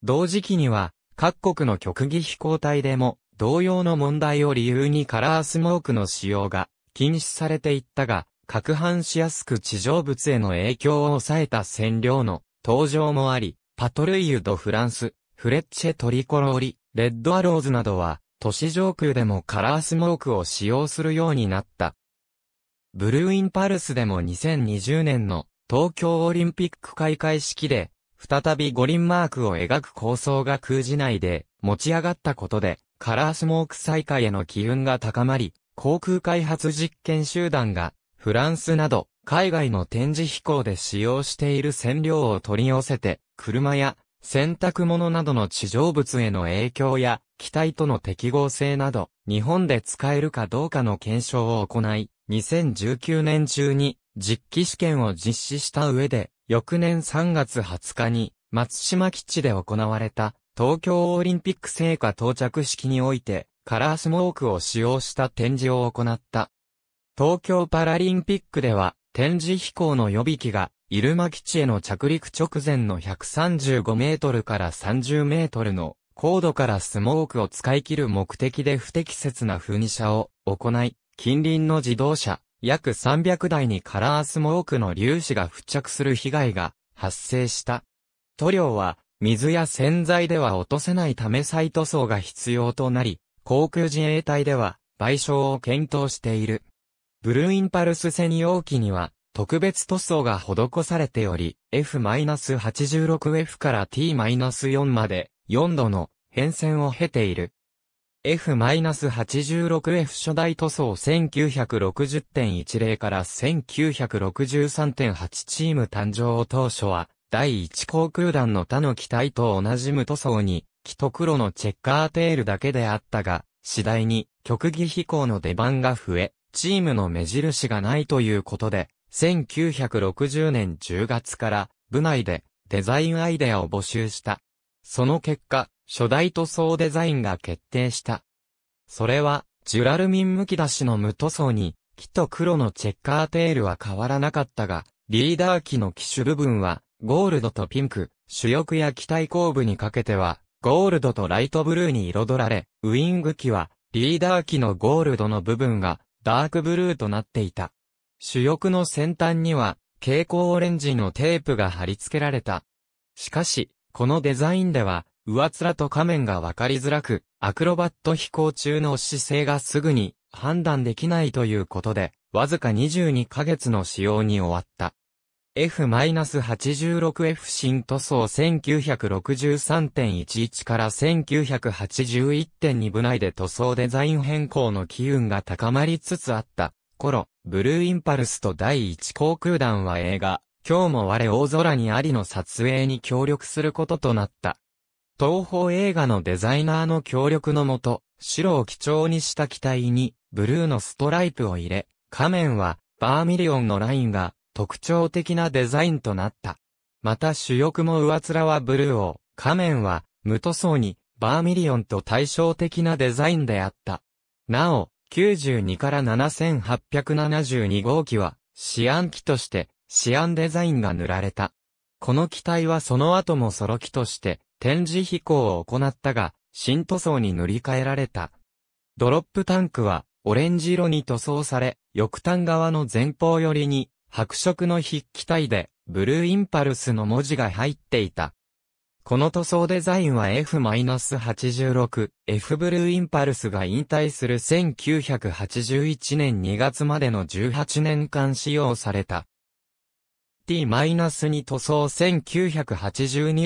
同時期には、各国の極技飛行隊でも、同様の問題を理由にカラースモークの使用が禁止されていったが、拡拌しやすく地上物への影響を抑えた占領の登場もあり、パトルイユ・ド・フランス、フレッチェ・トリコローリ、レッド・アローズなどは、都市上空でもカラースモークを使用するようになった。ブルーインパルスでも2020年の東京オリンピック開会式で、再び五輪マークを描く構想が空自内で持ち上がったことで、カラースモーク再開への機運が高まり、航空開発実験集団が、フランスなど、海外の展示飛行で使用している染料を取り寄せて、車や洗濯物などの地上物への影響や、機体との適合性など、日本で使えるかどうかの検証を行い、2019年中に実機試験を実施した上で、翌年3月20日に松島基地で行われた東京オリンピック聖火到着式において、カラースモークを使用した展示を行った。東京パラリンピックでは、展示飛行の予備機が、入間基地への着陸直前の135メートルから30メートルの高度からスモークを使い切る目的で不適切な噴射を行い、近隣の自動車、約300台にカラースモークの粒子が付着する被害が発生した。塗料は水や洗剤では落とせないため再塗装が必要となり、航空自衛隊では賠償を検討している。ブルーインパルス専用機には特別塗装が施されており、F-86F から T-4 まで4度の変遷を経ている。F-86F 初代塗装1960.10から1963.8チーム誕生当初は、第1航空団の他の機体と同じ無塗装に、木と黒のチェッカーテールだけであったが、次第に極技飛行の出番が増え、チームの目印がないということで、1960年10月から部内でデザインアイデアを募集した。その結果、初代塗装デザインが決定した。それは、ジュラルミンむき出しの無塗装に、木と黒のチェッカーテールは変わらなかったが、リーダー機の機種部分は、ゴールドとピンク、主翼や機体後部にかけては、ゴールドとライトブルーに彩られ、ウィング機は、リーダー機のゴールドの部分が、ダークブルーとなっていた。主翼の先端には、蛍光オレンジのテープが貼り付けられた。しかし、このデザインでは、上面と仮面が分かりづらく、アクロバット飛行中の姿勢がすぐに判断できないということで、わずか22ヶ月の使用に終わった。F-86F 新塗装1963.11から1981.2部内で塗装デザイン変更の機運が高まりつつあった頃、ブルーインパルスと第一航空団は映画、今日も我大空にありの撮影に協力することとなった。東方映画のデザイナーの協力のもと、白を基調にした機体に、ブルーのストライプを入れ、仮面は、バーミリオンのラインが、特徴的なデザインとなった。また主翼も上面はブルーを、仮面は、無塗装に、バーミリオンと対照的なデザインであった。なお、92から7872号機は、試案機として、シアンデザインが塗られた。この機体はその後もソロ機として展示飛行を行ったが、新塗装に塗り替えられた。ドロップタンクはオレンジ色に塗装され、翼端側の前方寄りに白色の筆記体でブルーインパルスの文字が入っていた。この塗装デザインは F-86、F ブルーインパルスが引退する1981年2月までの18年間使用された。T－ 0 2塗装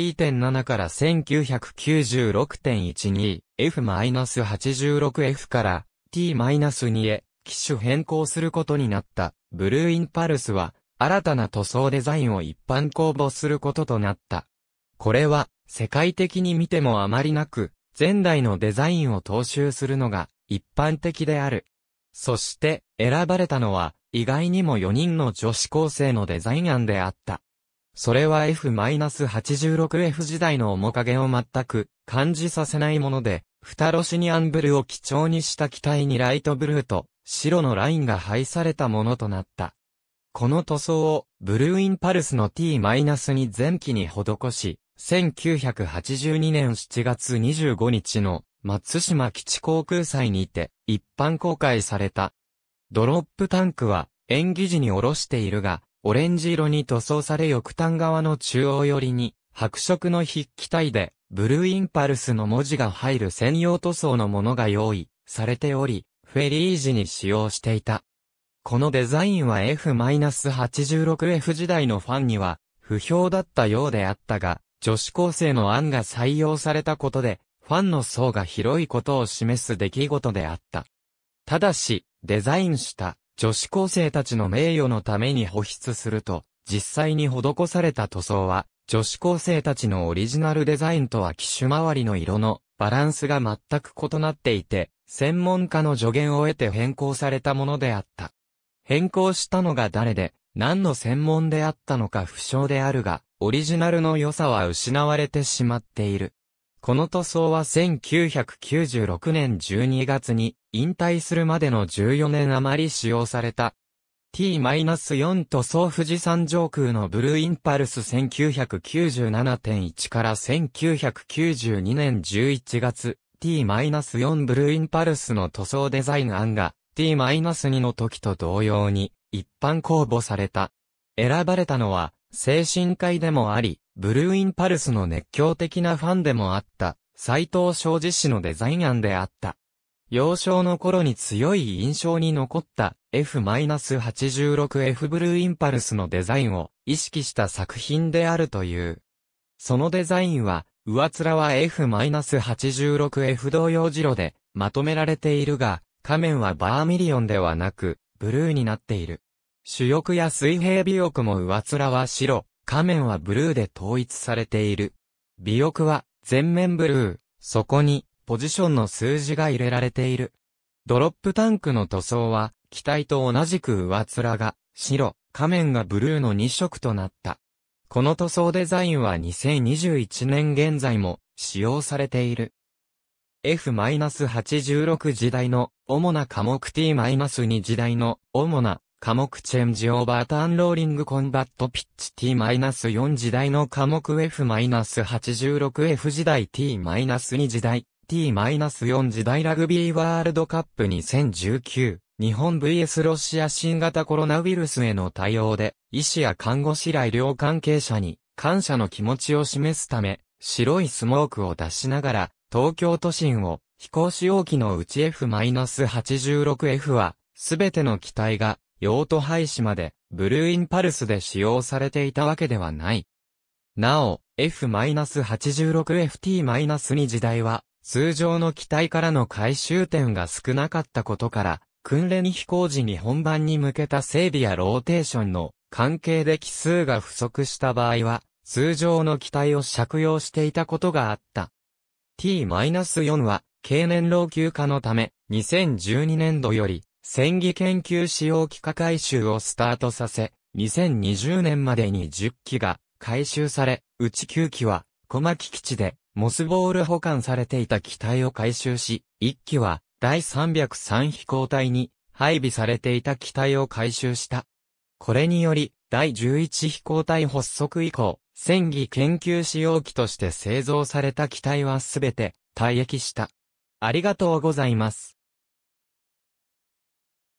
1982.7から1996.12、F-86F から T-2 へ機種変更することになったブルーインパルスは新たな塗装デザインを一般公募することとなった。これは世界的に見てもあまりなく前代のデザインを踏襲するのが一般的である。そして選ばれたのは意外にも4人の女子高生のデザイン案であった。それは F-86F 時代の面影を全く感じさせないもので、フタロシニアンブルを基調にした機体にライトブルーと白のラインが配されたものとなった。この塗装をブルーインパルスの T- に前期に施し、1982年7月25日の松島基地航空祭にて一般公開された。ドロップタンクは、演技時に下ろしているが、オレンジ色に塗装され翼端側の中央寄りに、白色の筆記体で、ブルーインパルスの文字が入る専用塗装のものが用意されており、フェリー時に使用していた。このデザインは F-86F 時代のファンには不評だったようであったが、女子高生の案が採用されたことで、ファンの層が広いことを示す出来事であった。ただし、デザインした女子高生たちの名誉のために保湿すると、実際に施された塗装は、女子高生たちのオリジナルデザインとは機種周りの色のバランスが全く異なっていて、専門家の助言を得て変更されたものであった。変更したのが誰で、何の専門であったのか不詳であるが、オリジナルの良さは失われてしまっている。この塗装は1996年12月に引退するまでの14年余り使用された。T-4 塗装富士山上空のブルーインパルス1997.1から1992年11月 T-4 ブルーインパルスの塗装デザイン案が T-2 の時と同様に一般公募された。選ばれたのは精神科医でもあり、ブルーインパルスの熱狂的なファンでもあった、斎藤昌治氏のデザイン案であった。幼少の頃に強い印象に残った F-86F ブルーインパルスのデザインを意識した作品であるという。そのデザインは、上面は F-86F 同様白でまとめられているが、仮面はバーミリオンではなく、ブルーになっている。主翼や水平尾翼も上面は白、仮面はブルーで統一されている。尾翼は全面ブルー、そこにポジションの数字が入れられている。ドロップタンクの塗装は、機体と同じく上面が白、仮面がブルーの2色となった。この塗装デザインは2021年現在も使用されている。F-86 時代の主な科目 T-2 時代の主な科目チェンジオーバーターンローリングコンバットピッチ T-4 時代の科目 F-86F 時代 T-2 時代 T-4 時代ラグビーワールドカップ2019日本 VS ロシア新型コロナウイルスへの対応で医師や看護師ら医療関係者に感謝の気持ちを示すため白いスモークを出しながら東京都心を飛行使用機のうち F-86F はすべての機体が用途廃止までブルーインパルスで使用されていたわけではない。なお、F-86FT-2 時代は通常の機体からの回収点が少なかったことから、訓練飛行時に本番に向けた整備やローテーションの関係で機数が不足した場合は、通常の機体を借用していたことがあった。T-4 は、経年老朽化のため、2012年度より、戦技研究使用機化回収をスタートさせ、2020年までに10機が回収され、うち9機は、小牧基地でモスボール保管されていた機体を回収し、1機は第303飛行隊に配備されていた機体を回収した。これにより、第11飛行隊発足以降、戦技研究使用機として製造された機体はすべて退役した。ありがとうございます。